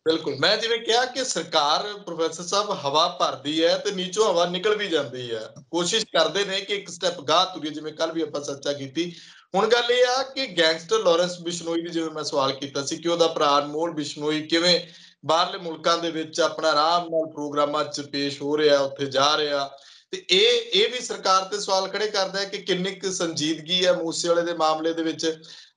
ਬਿਲਕੁਲ ਮੈਂ ਜਿਵੇਂ ਕਿਹਾ ਕਿ ਸਰਕਾਰ ਪ੍ਰੋਫੈਸਰ ਸਾਹਿਬ ਹਵਾ ਭਰਦੀ ਹੈ ਤੇ ਨੀਚੋਂ ਹਵਾ ਨਿਕਲ ਵੀ ਜਾਂਦੀ ਹੈ ਕੋਸ਼ਿਸ਼ ਕਰਦੇ ਨੇ ਕਿ ਇੱਕ ਸਟੈਪ ਗਾਹ ਤੁਰੀਏ ਜਿਵੇਂ ਕੱਲ ਵੀ ਆਪਾਂ ਚਰਚਾ ਕੀਤੀ ਹੁਣ ਗੱਲ ਇਹ ਆ ਕਿ ਗੈਂਗਸਟਰ ਲਾਰੈਂਸ ਬਿਸ਼ਨੋਈ ਦੀ ਜਿਵੇਂ ਮੈਂ ਸਵਾਲ ਕੀਤਾ ਸੀ ਕਿ ਉਹਦਾ ਭਰਾ ਅਨਮੋਲ ਬਿਸ਼ਨੋਈ ਕਿਵੇਂ ਬਾਹਰਲੇ ਮੁਲਕਾਂ ਦੇ ਵਿੱਚ ਆਪਣਾ ਆਰਾਮ ਨਾਲ ਪ੍ਰੋਗਰਾਮਾਂ 'ਚ ਪੇਸ਼ ਹੋ ਰਿਹਾ ਉੱਥੇ ਜਾ ਰਿਹਾ ਤੇ ਇਹ ਇਹ ਵੀ ਸਰਕਾਰ ਤੇ ਸਵਾਲ ਖੜੇ ਕਰਦਾ ਹੈ ਕਿ ਕਿੰਨੀ ਕੁ ਸੰਜੀਦਗੀ ਹੈ ਮੂਸੇ ਵਾਲੇ ਦੇ ਮਾਮਲੇ ਦੇ ਵਿੱਚ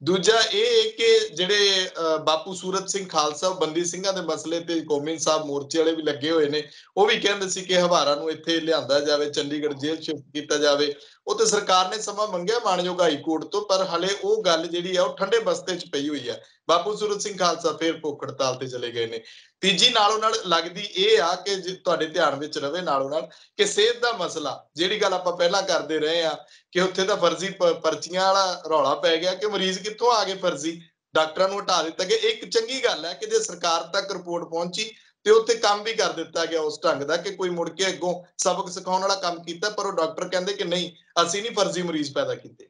ਦੂਜਾ ਇਹ ਕਿ ਜਿਹੜੇ ਬਾਪੂ ਸੂਰਤ ਸਿੰਘ ਖਾਲਸਾ ਬੰਦੀ ਸਿੰਘਾਂ ਦੇ ਮਸਲੇ ਤੇ ਕੋਮਿਨ ਸਾਹਿਬ ਮੋਰਚੇ ਵਾਲੇ ਵੀ ਲੱਗੇ ਹੋਏ ਨੇ ਉਹ ਵੀ ਕਹਿੰਦੇ ਸੀ ਕਿ ਹਵਾਰਾ ਨੂੰ ਇੱਥੇ ਲਿਆਂਦਾ ਜਾਵੇ ਚੰਡੀਗੜ੍ਹ ਜੇਲ੍ਹ ਸ਼ਿਫਟ ਕੀਤਾ ਜਾਵੇ ਉਹ ਤੇ ਸਰਕਾਰ ਨੇ ਸਮਾਂ ਮੰਗਿਆ ਮਾਨਯੋਗ ਹਾਈ ਕੋਰਟ ਤੋਂ ਪਰ ਹਲੇ ਉਹ ਗੱਲ ਜਿਹੜੀ ਆ ਉਹ ਠੰਡੇ ਬਸਤੇ 'ਚ ਪਈ ਹੋਈ ਆ ਬਾਪੂ ਸੁਰਤ ਸਿੰਘ ਖਾਲਸਾ ਫੇਰ ਭੁੱਖ ਹੜਤਾਲ ਤੇ ਚਲੇ ਗਏ ਨੇ ਤੀਜੀ ਨਾਲੋਂ ਨਾਲ ਲੱਗਦੀ ਇਹ ਆ ਕਿ ਤੁਹਾਡੇ ਧਿਆਨ ਵਿੱਚ ਰਵੇ ਨਾਲੋਂ ਨਾਲ ਕਿ ਸਿਹਤ ਦਾ ਮਸਲਾ ਜਿਹੜੀ ਗੱਲ ਆਪਾਂ ਪਹਿਲਾਂ ਕਰਦੇ ਰਹੇ ਆ ਕਿ ਉੱਥੇ ਤਾਂ ਫਰਜ਼ੀ ਪਰਚੀਆਂ ਵਾਲਾ ਰੌਲਾ ਪੈ ਗਿਆ ਕਿ ਮਰੀਜ਼ ਕਿੱਥੋਂ ਆ ਗਏ ਫਰਜ਼ੀ ਡਾਕਟਰਾਂ ਨੂੰ ਹਟਾ ਦਿੱਤਾ ਕਿ ਇੱਕ ਚੰਗੀ ਗੱਲ ਹੈ ਕਿ ਜੇ ਸਰਕਾਰ ਤੱਕ ਰਿਪੋਰਟ ਪਹੁੰਚੀ ਤੇ ਉੱਥੇ ਕੰਮ ਵੀ ਕਰ ਦਿੱਤਾ ਗਿਆ ਉਸ ਢੰਗ ਦਾ ਕਿ ਕੋਈ ਮੁੜ ਕੇ ਅੱਗੋਂ ਸਬਕ ਸਿਖਾਉਣ ਵਾਲਾ ਕੰਮ ਕੀਤਾ ਪਰ ਉਹ ਡਾਕਟਰ ਕਹਿੰਦੇ ਕਿ ਨਹੀਂ ਅਸੀਂ ਨਹੀਂ ਫਰਜ਼ੀ ਮਰੀਜ਼ ਪੈਦਾ ਕੀਤੇ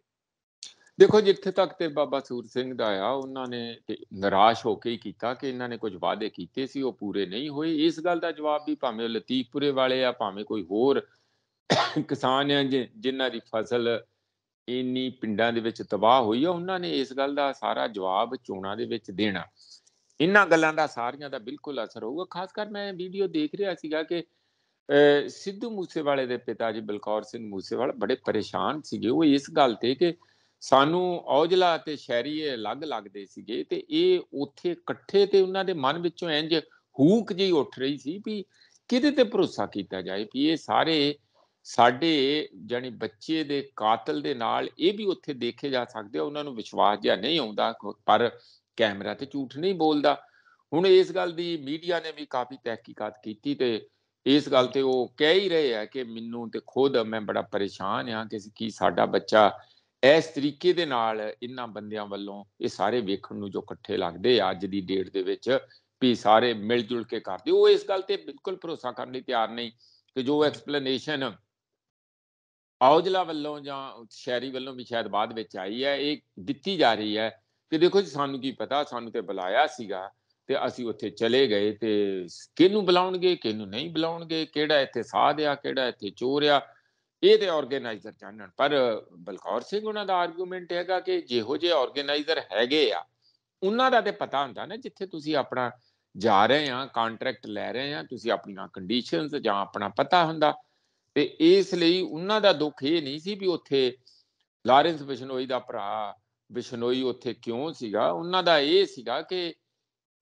ਦੇਖੋ ਜਿੱਥੇ ਤੱਕ ਤੇ ਬਾਬਾ ਸੂਰ ਸਿੰਘ ਦਾ ਆ ਉਹਨਾਂ ਨੇ ਨਿਰਾਸ਼ ਹੋ ਕੇ ਹੀ ਕੀਤਾ ਕਿ ਇਹਨਾਂ ਨੇ ਕੁਝ ਵਾਅਦੇ ਕੀਤੇ ਸੀ ਉਹ ਪੂਰੇ ਨਹੀਂ ਹੋਏ ਇਸ ਗੱਲ ਦਾ ਜਵਾਬ ਵੀ ਭਾਵੇਂ ਲਤੀਫਪੁਰੇ ਵਾਲੇ ਆ ਭਾਵੇਂ ਕੋਈ ਹੋਰ ਕਿਸਾਨ ਆ ਜਿਨ੍ਹਾਂ ਦੀ ਫਸਲ ਇੰਨੀ ਪਿੰਡਾਂ ਦੇ ਵਿੱਚ ਤਬਾਹ ਹੋਈ ਆ ਉਹਨਾਂ ਨੇ ਇਸ ਗੱਲ ਦਾ ਸਾਰਾ ਜਵਾਬ ਚੋਣਾਂ ਦੇ ਵਿੱਚ ਦੇਣਾ ਇਹਨਾਂ ਗੱਲਾਂ ਦਾ ਸਾਰੀਆਂ ਦਾ ਬਿਲਕੁਲ ਅਸਰ ਹੋਊਗਾ ਖਾਸ ਕਰ ਮੈਂ ਵੀਡੀਓ ਦੇਖ ਰਿਹਾ ਸੀਗਾ ਕਿ ਸਿੱਧੂ ਮੂਸੇਵਾਲੇ ਦੇ ਪਿਤਾ ਜੀ ਬਲਕੌਰ ਸਿੰਘ ਮੂਸੇਵਾਲਾ ਬੜੇ ਪਰੇਸ਼ਾਨ ਸੀਗੇ ਉਹ ਇਸ ਗੱਲ ਤੇ ਕਿ ਸਾਨੂੰ ਔਜਲਾ ਤੇ ਸ਼ਹਿਰੀ ਅਲੱਗ ਲੱਗਦੇ ਸੀਗੇ ਤੇ ਇਹ ਉੱਥੇ ਇਕੱਠੇ ਤੇ ਉਹਨਾਂ ਦੇ ਮਨ ਵਿੱਚੋਂ ਇੰਜ ਹੂਕ ਜਿਹੀ ਉੱਠ ਰਹੀ ਸੀ ਵੀ ਕਿਹਦੇ ਤੇ ਭਰੋਸਾ ਕੀਤਾ ਜਾਏ ਵੀ ਇਹ ਸਾਰੇ ਸਾਡੇ ਜਾਨੀ ਬੱਚੇ ਦੇ ਕਾਤਲ ਦੇ ਨਾਲ ਇਹ ਵੀ ਉੱਥੇ ਦੇਖੇ ਜਾ ਸਕਦੇ ਆ ਉਹਨਾਂ ਨੂੰ ਵਿਸ਼ਵਾਸ ਜਿਆ ਨਹੀਂ ਆਉਂਦਾ ਪਰ ਕੈਮਰਾ ਤੇ ਝੂਠ ਨਹੀਂ ਬੋਲਦਾ ਹੁਣ ਇਸ ਗੱਲ ਦੀ ਮੀਡੀਆ ਨੇ ਵੀ ਕਾਫੀ ਤਹਿਕੀਕਾਤ ਕੀਤੀ ਤੇ ਇਸ ਗੱਲ ਤੇ ਉਹ ਕਹਿ ਹੀ ਰਹੇ ਆ ਕਿ ਮੈਨੂੰ ਤੇ ਖੁਦ ਮੈਂ ਬੜਾ ਪਰੇਸ਼ਾਨ ਆ ਕਿ ਕੀ ਸਾਡਾ ਬੱਚਾ ਇਸ ਤਰੀਕੇ ਦੇ ਨਾਲ ਇੰਨਾ ਬੰਦਿਆਂ ਵੱਲੋਂ ਇਹ ਸਾਰੇ ਵੇਖਣ ਨੂੰ ਜੋ ਇਕੱਠੇ ਲੱਗਦੇ ਆ ਅੱਜ ਦੀ ਡੇਟ ਦੇ ਵਿੱਚ ਵੀ ਸਾਰੇ ਮਿਲ ਜੁਲ ਕੇ ਕਰਦੇ ਉਹ ਇਸ ਗੱਲ ਤੇ ਬਿਲਕੁਲ ਭਰੋਸਾ ਕਰਨ ਲਈ ਤਿਆਰ ਨਹੀਂ ਕਿ ਜੋ ਐਕਸਪਲੇਨੇਸ਼ਨ ਆਉਜਲਾ ਵੱਲੋਂ ਜਾਂ ਸ਼ੈਰੀ ਵੱਲੋਂ ਵੀ ਸ਼ਾਇਦ ਬਾਅਦ ਵਿੱਚ ਆਈ ਹੈ ਇਹ ਦਿੱਤੀ ਜਾ ਰਹੀ ਹੈ ਤੇ ਦੇਖੋ ਜੀ ਸਾਨੂੰ ਕੀ ਪਤਾ ਸਾਨੂੰ ਤੇ ਬੁਲਾਇਆ ਸੀਗਾ ਤੇ ਅਸੀਂ ਉੱਥੇ ਚਲੇ ਗਏ ਤੇ ਕਿਹਨੂੰ ਬੁਲਾਉਣਗੇ ਕਿਹਨੂੰ ਨਹੀਂ ਬੁਲਾਉਣਗੇ ਕਿਹੜਾ ਇੱਥੇ ਸਾਧ ਆ ਕਿਹੜਾ ਇੱਥੇ ਚੋਰ ਆ ਇਹ ਤੇ ਆਰਗੇਨਾਈਜ਼ਰ ਜਾਣਨ ਪਰ ਬਲਕੌਰ ਸਿੰਘ ਉਹਨਾਂ ਦਾ ਆਰਗੂਮੈਂਟ ਹੈਗਾ ਕਿ ਜਿਹੋ ਜਿਹੇ ਆਰਗੇਨਾਈਜ਼ਰ ਹੈਗੇ ਆ ਉਹਨਾਂ ਦਾ ਤੇ ਪਤਾ ਹੁੰਦਾ ਨਾ ਜਿੱਥੇ ਤੁਸੀਂ ਆਪਣਾ ਜਾ ਰਹੇ ਆ ਕੰਟਰੈਕਟ ਲੈ ਰਹੇ ਆ ਤੁਸੀਂ ਆਪਣੀਆਂ ਕੰਡੀਸ਼ਨਸ ਜਾਂ ਆਪਣਾ ਪਤਾ ਹੁੰਦਾ ਤੇ ਇਸ ਲਈ ਉਹਨਾਂ ਦਾ ਦੁੱਖ ਇਹ ਨਹੀਂ ਸੀ ਵੀ ਉੱਥੇ ਲਾਰੈਂਸ ਬਿਸ਼ਨੋਈ ਦਾ ਭਰਾ ਬਿਸ਼ਨੋਈ ਉੱਥੇ ਕਿਉਂ ਸੀਗਾ ਉਹਨਾਂ ਦਾ ਇਹ ਸੀਗਾ ਕਿ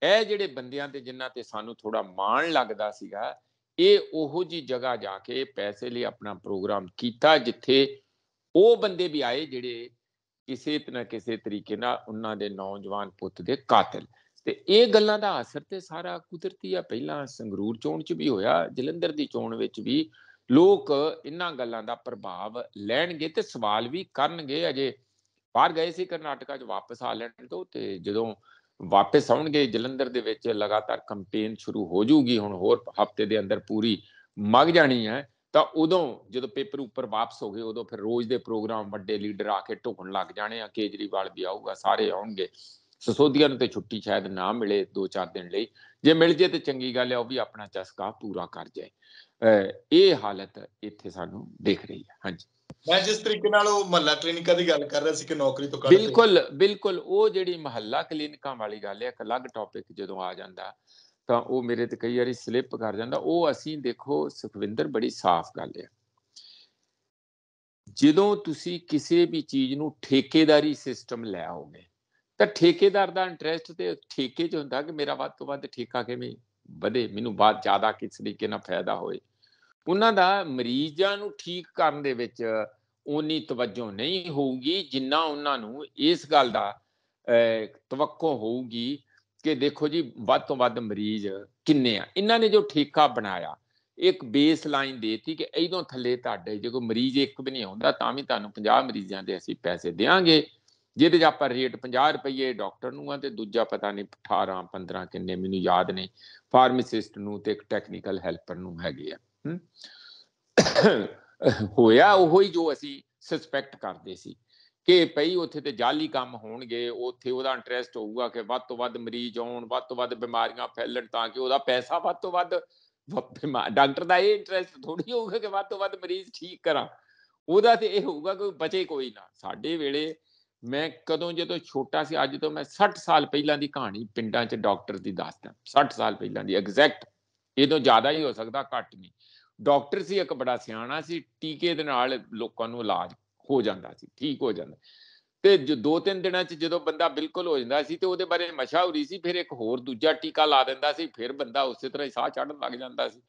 ਇਹ ਜਿਹੜੇ ਬੰਦਿਆਂ ਤੇ ਜਿਨ੍ਹਾਂ ਤੇ ਸਾਨੂੰ ਥੋੜਾ ਮਾਣ ਲੱਗਦਾ ਸੀਗਾ ਇਹ ਉਹੋ ਜੀ ਜਗ੍ਹਾ ਜਾ ਕੇ ਪੈਸੇ ਲਈ ਆਪਣਾ ਪ੍ਰੋਗਰਾਮ ਕੀਤਾ ਜਿੱਥੇ ਉਹ ਬੰਦੇ ਵੀ ਆਏ ਜਿਹੜੇ ਕਿਸੇ ਨਾ ਕਿਸੇ ਤਰੀਕੇ ਨਾਲ ਉਹਨਾਂ ਦੇ ਨੌਜਵਾਨ ਪੁੱਤ ਦੇ ਕਾਤਲ ਤੇ ਇਹ ਗੱਲਾਂ ਦਾ ਅਸਰ ਤੇ ਸਾਰਾ ਕੁਦਰਤੀ ਆ ਪਹਿਲਾਂ ਸੰਗਰੂਰ ਚੋਣ 'ਚ ਵੀ ਹੋਇਆ ਜਲੰਧਰ ਦੀ ਚੋਣ ਵਿੱਚ ਵੀ ਲੋਕ ਇਹਨਾਂ ਗੱਲਾਂ ਦਾ ਪ੍ਰਭਾਵ ਲੈਣਗੇ ਤੇ ਸਵਾਲ ਵੀ ਕਰਨਗੇ ਅਜੇ ਬਾਹਰ ਗਏ ਸੀ ਕਰਨਾਟਕਾ 'ਚ ਵਾਪਸ ਆ ਲੈਣ ਤੋਂ ਤੇ ਜਦੋਂ ਵਾਪਸ ਆਉਣਗੇ ਜਲੰਧਰ ਦੇ ਵਿੱਚ ਲਗਾਤਾਰ ਕੈਂਪੇਨ ਸ਼ੁਰੂ ਹੋ ਜੂਗੀ ਹੁਣ ਹੋਰ ਹਫਤੇ ਦੇ ਅੰਦਰ ਪੂਰੀ ਮਗ ਜਾਣੀ ਹੈ ਤਾਂ ਉਦੋਂ ਜਦੋਂ ਪੇਪਰ ਉੱਪਰ ਵਾਪਸ ਹੋ ਗਏ ਉਦੋਂ ਫਿਰ ਰੋਜ਼ ਦੇ ਪ੍ਰੋਗਰਾਮ ਵੱਡੇ ਲੀਡਰ ਆ ਕੇ ਢੁਕਣ ਲੱਗ ਜਾਣੇ ਆ ਕੇਜਰੀਵਾਲ ਵੀ ਆਊਗਾ ਸਾਰੇ ਆਉਣਗੇ ਸਸੋਧੀਆਂ ਨੂੰ ਤੇ ਛੁੱਟੀ ਸ਼ਾਇਦ ਨਾ ਮਿਲੇ 2-4 ਦਿਨ ਲਈ ਜੇ ਮਿਲ ਜੇ ਤੇ ਚੰਗੀ ਗੱਲ ਹੈ ਉਹ ਵੀ ਆਪਣਾ ਚਸਕਾ ਪੂਰਾ ਕਰ ਜਾਏ ਇਹ ਹਾਲਤ ਇੱਥੇ ਸਾਨੂੰ ਦਿਖ ਰਹੀ ਹੈ ਹਾਂਜੀ ਮੈਂ ਜਿਸ ਤਰੀਕੇ ਨਾਲ ਉਹ ਮਹੱਲਾ ਕਲੀਨਿਕਾਂ ਦੀ ਗੱਲ ਕਰ ਰਿਹਾ ਸੀ ਕਿ ਨੌਕਰੀ ਤੋਂ ਕੱਢ ਬਿਲਕੁਲ ਬਿਲਕੁਲ ਉਹ ਜਿਹੜੀ ਮਹੱਲਾ ਕਲੀਨਿਕਾਂ ਵਾਲੀ ਗੱਲ ਹੈ ਇੱਕ ਅਲੱਗ ਟੌਪਿਕ ਜਦੋਂ ਆ ਜਾਂਦਾ ਤਾਂ ਉਹ ਮੇਰੇ ਤੇ ਕਈ ਵਾਰੀ ਸਲਿੱਪ ਕਰ ਜਾਂਦਾ ਉਹ ਅਸੀਂ ਦੇਖੋ ਸੁਖਵਿੰਦਰ ਬੜੀ ਸਾਫ਼ ਗੱਲ ਹੈ ਜਦੋਂ ਤੁਸੀਂ ਕਿਸੇ ਵੀ ਚੀਜ਼ ਨੂੰ ਠੇਕੇਦਾਰੀ ਸਿਸਟਮ ਲੈ ਆਓਗੇ ਤਾਂ ਠੇਕੇਦਾਰ ਦਾ ਇੰਟਰਸਟ ਤੇ ਠੇਕੇ 'ਚ ਹੁੰਦਾ ਕਿ ਮੇਰਾ ਵੱਧ ਤੋਂ ਵੱਧ ਠੇਕਾ ਕਿਵੇਂ ਵਧੇ ਮੈਨੂੰ ਬਾਅਦ ਜ਼ਿਆਦਾ ਕਿਸ ਤਰੀਕੇ ਨਾਲ ਫਾਇਦਾ ਹੋਏ ਉਹਨਾਂ ਦਾ ਮਰੀਜ਼ਾਂ ਨੂੰ ਠੀਕ ਕਰਨ ਦੇ ਵਿੱਚ ਉਨੀ ਤਵੱਜੋ ਨਹੀਂ ਹੋਊਗੀ ਜਿੰਨਾ ਉਹਨਾਂ ਨੂੰ ਇਸ ਗੱਲ ਦਾ ਤਵੱਕੋ ਹੋਊਗੀ ਕਿ ਦੇਖੋ ਜੀ ਵੱਧ ਤੋਂ ਵੱਧ ਮਰੀਜ਼ ਕਿੰਨੇ ਆ ਇਹਨਾਂ ਨੇ ਜੋ ਠੇਕਾ ਬਣਾਇਆ ਇੱਕ ਬੇਸ ਲਾਈਨ ਦੇਤੀ ਕਿ ਇਦੋਂ ਥੱਲੇ ਤੁਹਾਡੇ ਜੇ ਕੋਈ ਮਰੀਜ਼ ਇੱਕ ਵੀ ਨਹੀਂ ਆਉਂਦਾ ਤਾਂ ਵੀ ਤੁਹਾਨੂੰ 50 ਮਰੀਜ਼ਾਂ ਦੇ ਅਸੀਂ ਪੈਸੇ ਦੇਾਂਗੇ ਜਿਹਦੇ 'ਚ ਆਪਾਂ ਰੇਟ 50 ਰੁਪਏ ਡਾਕਟਰ ਨੂੰ ਆ ਤੇ ਦੂਜਾ ਪਤਾ ਨਹੀਂ 18 15 ਕਿੰਨੇ ਮੈਨੂੰ ਯਾਦ ਨਹੀਂ ਫਾਰਮਾਸਿਸਟ ਨੂੰ ਤੇ ਇੱਕ ਟੈਕਨੀਕਲ ਹੈਲਪਰ ਨੂੰ ਹੈਗੇ ਆ ਹੋਇਆ ਉਹ ਹੀ ਜੋ ਅਸੀਂ ਸਸਪੈਕਟ ਕਰਦੇ ਸੀ ਕਿ ਪਈ ਉੱਥੇ ਤੇ ਜਾਲੀ ਕੰਮ ਹੋਣਗੇ ਉੱਥੇ ਉਹਦਾ ਇੰਟਰਸਟ ਹੋਊਗਾ ਕਿ ਵੱਧ ਤੋਂ ਵੱਧ ਮਰੀਜ਼ ਆਉਣ ਵੱਧ ਤੋਂ ਵੱਧ ਬਿਮਾਰੀਆਂ ਫੈਲਣ ਤਾਂ ਕਿ ਉਹਦਾ ਪੈਸਾ ਵੱਧ ਤੋਂ ਵੱਧ ਡਾਕਟਰ ਦਾ ਇਹ ਇੰਟਰਸਟ ਥੋੜੀ ਹੋਊਗਾ ਕਿ ਵੱਧ ਤੋਂ ਵੱਧ ਮਰੀਜ਼ ਠੀਕ ਕਰਾਂ ਉਹਦਾ ਤੇ ਇਹ ਹੋਊਗਾ ਕਿ ਬਚੇ ਕੋਈ ਨਾ ਸਾਡੇ ਵੇਲੇ ਮੈਂ ਕਦੋਂ ਜਦੋਂ ਛੋਟਾ ਸੀ ਅੱਜ ਤੋਂ ਮੈਂ 60 ਸਾਲ ਪਹਿਲਾਂ ਦੀ ਕਹਾਣੀ ਪਿੰਡਾਂ 'ਚ ਡਾਕਟਰ ਦੀ ਦੱਸਦਾ 60 ਸਾਲ ਪਹਿਲਾਂ ਦੀ ਐਗਜ਼ੈਕਟ ਇਹ ਤੋਂ ਜ਼ਿਆਦਾ ਹੀ ਹੋ ਸਕਦਾ ਘੱਟ ਨਹੀਂ ਡਾਕਟਰ ਸੀ ਇੱਕ ਬੜਾ ਸਿਆਣਾ ਸੀ ਟੀਕੇ ਦੇ ਨਾਲ ਲੋਕਾਂ ਨੂੰ ਇਲਾਜ ਹੋ ਜਾਂਦਾ ਸੀ ਠੀਕ ਹੋ ਜਾਂਦਾ ਤੇ ਜੋ ਦੋ ਤਿੰਨ ਦਿਨਾਂ ਚ ਜਦੋਂ ਬੰਦਾ ਬਿਲਕੁਲ ਹੋ ਜਾਂਦਾ ਸੀ ਤੇ ਉਹਦੇ ਬਾਰੇ ਮਸ਼ਾ ਹੋ ਰਹੀ ਸੀ ਫਿਰ ਇੱਕ ਹੋਰ ਦੂਜਾ ਟੀਕਾ ਲਾ ਦਿੰਦਾ ਸੀ ਫਿਰ ਬੰਦਾ ਉਸੇ ਤਰ੍ਹਾਂ ਹੀ ਸਾਹ ਚੜਨ ਲੱਗ ਜਾਂਦਾ ਸੀ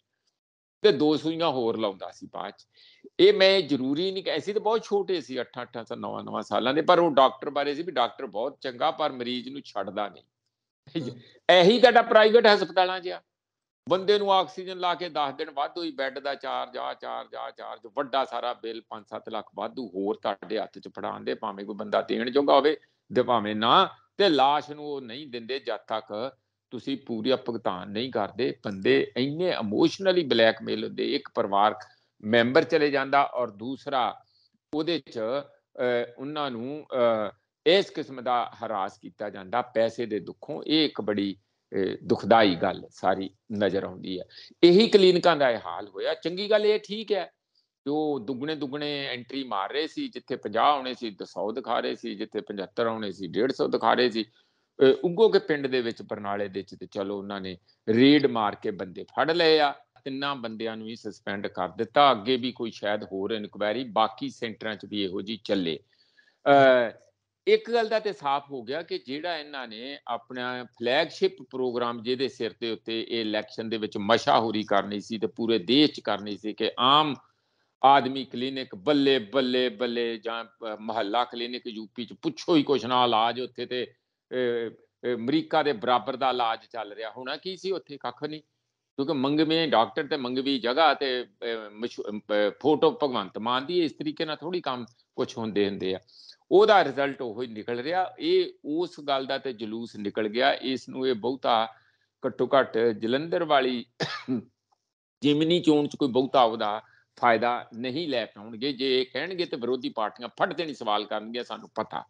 ਤੇ ਦੋ ਸੂਈਆਂ ਹੋਰ ਲਾਉਂਦਾ ਸੀ ਬਾਅਦ ਚ ਇਹ ਮੈਂ ਜ਼ਰੂਰੀ ਨਹੀਂ ਕਿ ਐਸੀ ਤਾਂ ਬਹੁਤ ਛੋਟੇ ਸੀ 8 8 ਸਾਲ 9 9 ਸਾਲਾਂ ਦੇ ਪਰ ਉਹ ਡਾਕਟਰ ਬਾਰੇ ਸੀ ਵੀ ਡਾਕਟਰ ਬਹੁਤ ਚੰਗਾ ਪਰ ਮਰੀਜ਼ ਨੂੰ ਛੱਡਦਾ ਨਹੀਂ ਇਹੀ ਤੁਹਾਡਾ ਪ੍ਰਾਈਵੇਟ ਹਸਪਤਾਲਾਂ ਜਿਆ ਬੰਦੇ ਨੂੰ ਆਕਸੀਜਨ ਲਾ ਕੇ 10 ਦਿਨ ਵਾਧੂ ਹੀ ਬੈੱਡ ਦਾ ਚਾਰਜ ਆ ਚਾਰਜ ਆ ਚਾਰਜ ਵੱਡਾ ਸਾਰਾ ਬਿੱਲ 5-7 ਲੱਖ ਵਾਧੂ ਹੋਰ ਤੁਹਾਡੇ ਹੱਥ 'ਚ ਫੜਾਉਂਦੇ ਦੇ ਭਾਵੇਂ ਕੋਈ ਬੰਦਾ ਦੇਣ ਜੋਗਾ ਹੋਵੇ ਤੇ ਭਾਵੇਂ ਨਾ ਤੇ লাশ ਨੂੰ ਉਹ ਨਹੀਂ ਦਿੰਦੇ ਜਦ ਤੱਕ ਤੁਸੀਂ ਪੂਰੀ ਭੁਗਤਾਨ ਨਹੀਂ ਕਰਦੇ ਬੰਦੇ ਇੰਨੇ ਇਮੋਸ਼ਨਲੀ ਬਲੈਕਮੇਲ ਹੁੰਦੇ ਇੱਕ ਪਰਿਵਾਰ ਮੈਂਬਰ ਚਲੇ ਜਾਂਦਾ ਔਰ ਦੂਸਰਾ ਉਹਦੇ 'ਚ ਉਹਨਾਂ ਨੂੰ ਇਸ ਕਿਸਮ ਦਾ ਹਰਾਸ ਕੀਤਾ ਜਾਂਦਾ ਪੈਸੇ ਦੇ ਦੁੱਖੋਂ ਇਹ ਇੱਕ ਬੜੀ ਦੁਖਦਾਈ ਗੱਲ ਸਾਰੀ ਨਜ਼ਰ ਆਉਂਦੀ ਹੈ ਇਹੀ ਕਲੀਨਿਕਾਂ ਦਾ ਇਹ ਹਾਲ ਹੋਇਆ ਚੰਗੀ ਗੱਲ ਇਹ ਠੀਕ ਹੈ ਜੋ ਦੁੱਗਣੇ ਦੁੱਗਣੇ ਐਂਟਰੀ ਮਾਰ ਰਹੇ ਸੀ ਜਿੱਥੇ 50 ਆਉਣੇ ਸੀ 100 ਦਿਖਾ ਰਹੇ ਸੀ ਜਿੱਥੇ 75 ਆਉਣੇ ਸੀ 150 ਦਿਖਾ ਰਹੇ ਸੀ ਉੱਗੋ ਕੇ ਪਿੰਡ ਦੇ ਵਿੱਚ ਬਰਨਾਲੇ ਦੇ ਵਿੱਚ ਤੇ ਚਲੋ ਉਹਨਾਂ ਨੇ ਰੇਡ ਮਾਰ ਕੇ ਬੰਦੇ ਫੜ ਲਏ ਆ ਤਿੰਨਾਂ ਬੰਦਿਆਂ ਨੂੰ ਹੀ ਸਸਪੈਂਡ ਕਰ ਦਿੱਤਾ ਅੱਗੇ ਵੀ ਕੋਈ ਸ਼ਾਇਦ ਹੋਰ ਇਨਕੁਆਇਰੀ ਬਾਕੀ ਸੈਂਟਰਾਂ 'ਚ ਵੀ ਇਹੋ ਜੀ ਚੱਲੇ ਇੱਕ ਗੱਲ ਦਾ ਤੇ ਸਾਫ਼ ਹੋ ਗਿਆ ਕਿ ਜਿਹੜਾ ਇਹਨਾਂ ਨੇ ਆਪਣਾ ਫਲੈਗਸ਼ਿਪ ਪ੍ਰੋਗਰਾਮ ਜਿਹਦੇ ਸਿਰ ਤੇ ਉੱਤੇ ਇਹ ਇਲੈਕਸ਼ਨ ਦੇ ਵਿੱਚ ਮਸ਼ਾਹੂਰੀ ਕਰਨੀ ਸੀ ਤੇ ਪੂਰੇ ਦੇਸ਼ 'ਚ ਕਰਨੀ ਸੀ ਕਿ ਆਮ ਆਦਮੀ ਕਲੀਨਿਕ ਬੱਲੇ ਬੱਲੇ ਬੱਲੇ ਜਾਂ ਮਹੱਲਾ ਕਲੀਨਿਕ ਯੂਪੀ 'ਚ ਪੁੱਛੋ ਹੀ ਕੁਛ ਨਾ ਇਲਾਜ ਉੱਥੇ ਤੇ ਅਮਰੀਕਾ ਦੇ ਬਰਾਬਰ ਦਾ ਇਲਾਜ ਚੱਲ ਰਿਹਾ ਹੋਣਾ ਕੀ ਸੀ ਉੱਥੇ ਕੱਖ ਨਹੀਂ ਕਿਉਂਕਿ ਮੰਗਵੇਂ ਡਾਕਟਰ ਤੇ ਮੰਗਵੀ ਜਗ੍ਹਾ ਤੇ ਫੋਟੋ ਭਗਵੰਤ ਮਾਨ ਦੀ ਇਸ ਤਰੀਕੇ ਨਾਲ ਥੋੜੀ ਕੰਮ ਕੁਝ ਹੁੰਦੇ ਹੁੰਦੇ ਆ ਉਹਦਾ ਰਿਜ਼ਲਟ ਉਹ ਹੀ ਨਿਕਲ ਰਿਹਾ ਇਹ ਉਸ ਗੱਲ ਦਾ ਤੇ ਜਲੂਸ ਨਿਕਲ ਗਿਆ ਇਸ ਨੂੰ ਇਹ ਬਹੁਤਾ ਘੱਟੋ ਘੱਟ ਜਲੰਧਰ ਵਾਲੀ ਜਿਮਨੀ ਚੋਣ 'ਚ ਕੋਈ ਬਹੁਤਾ ਉਹਦਾ ਫਾਇਦਾ ਨਹੀਂ ਲੈ ਪਾਉਣਗੇ ਜੇ ਇਹ ਕਹਿਣਗੇ ਤੇ ਵਿਰੋਧੀ ਪਾਰਟੀਆਂ ਫੜ ਦੇਣੀ ਸਵਾਲ ਕਰਨਗੀਆਂ ਸਾਨੂੰ ਪਤਾ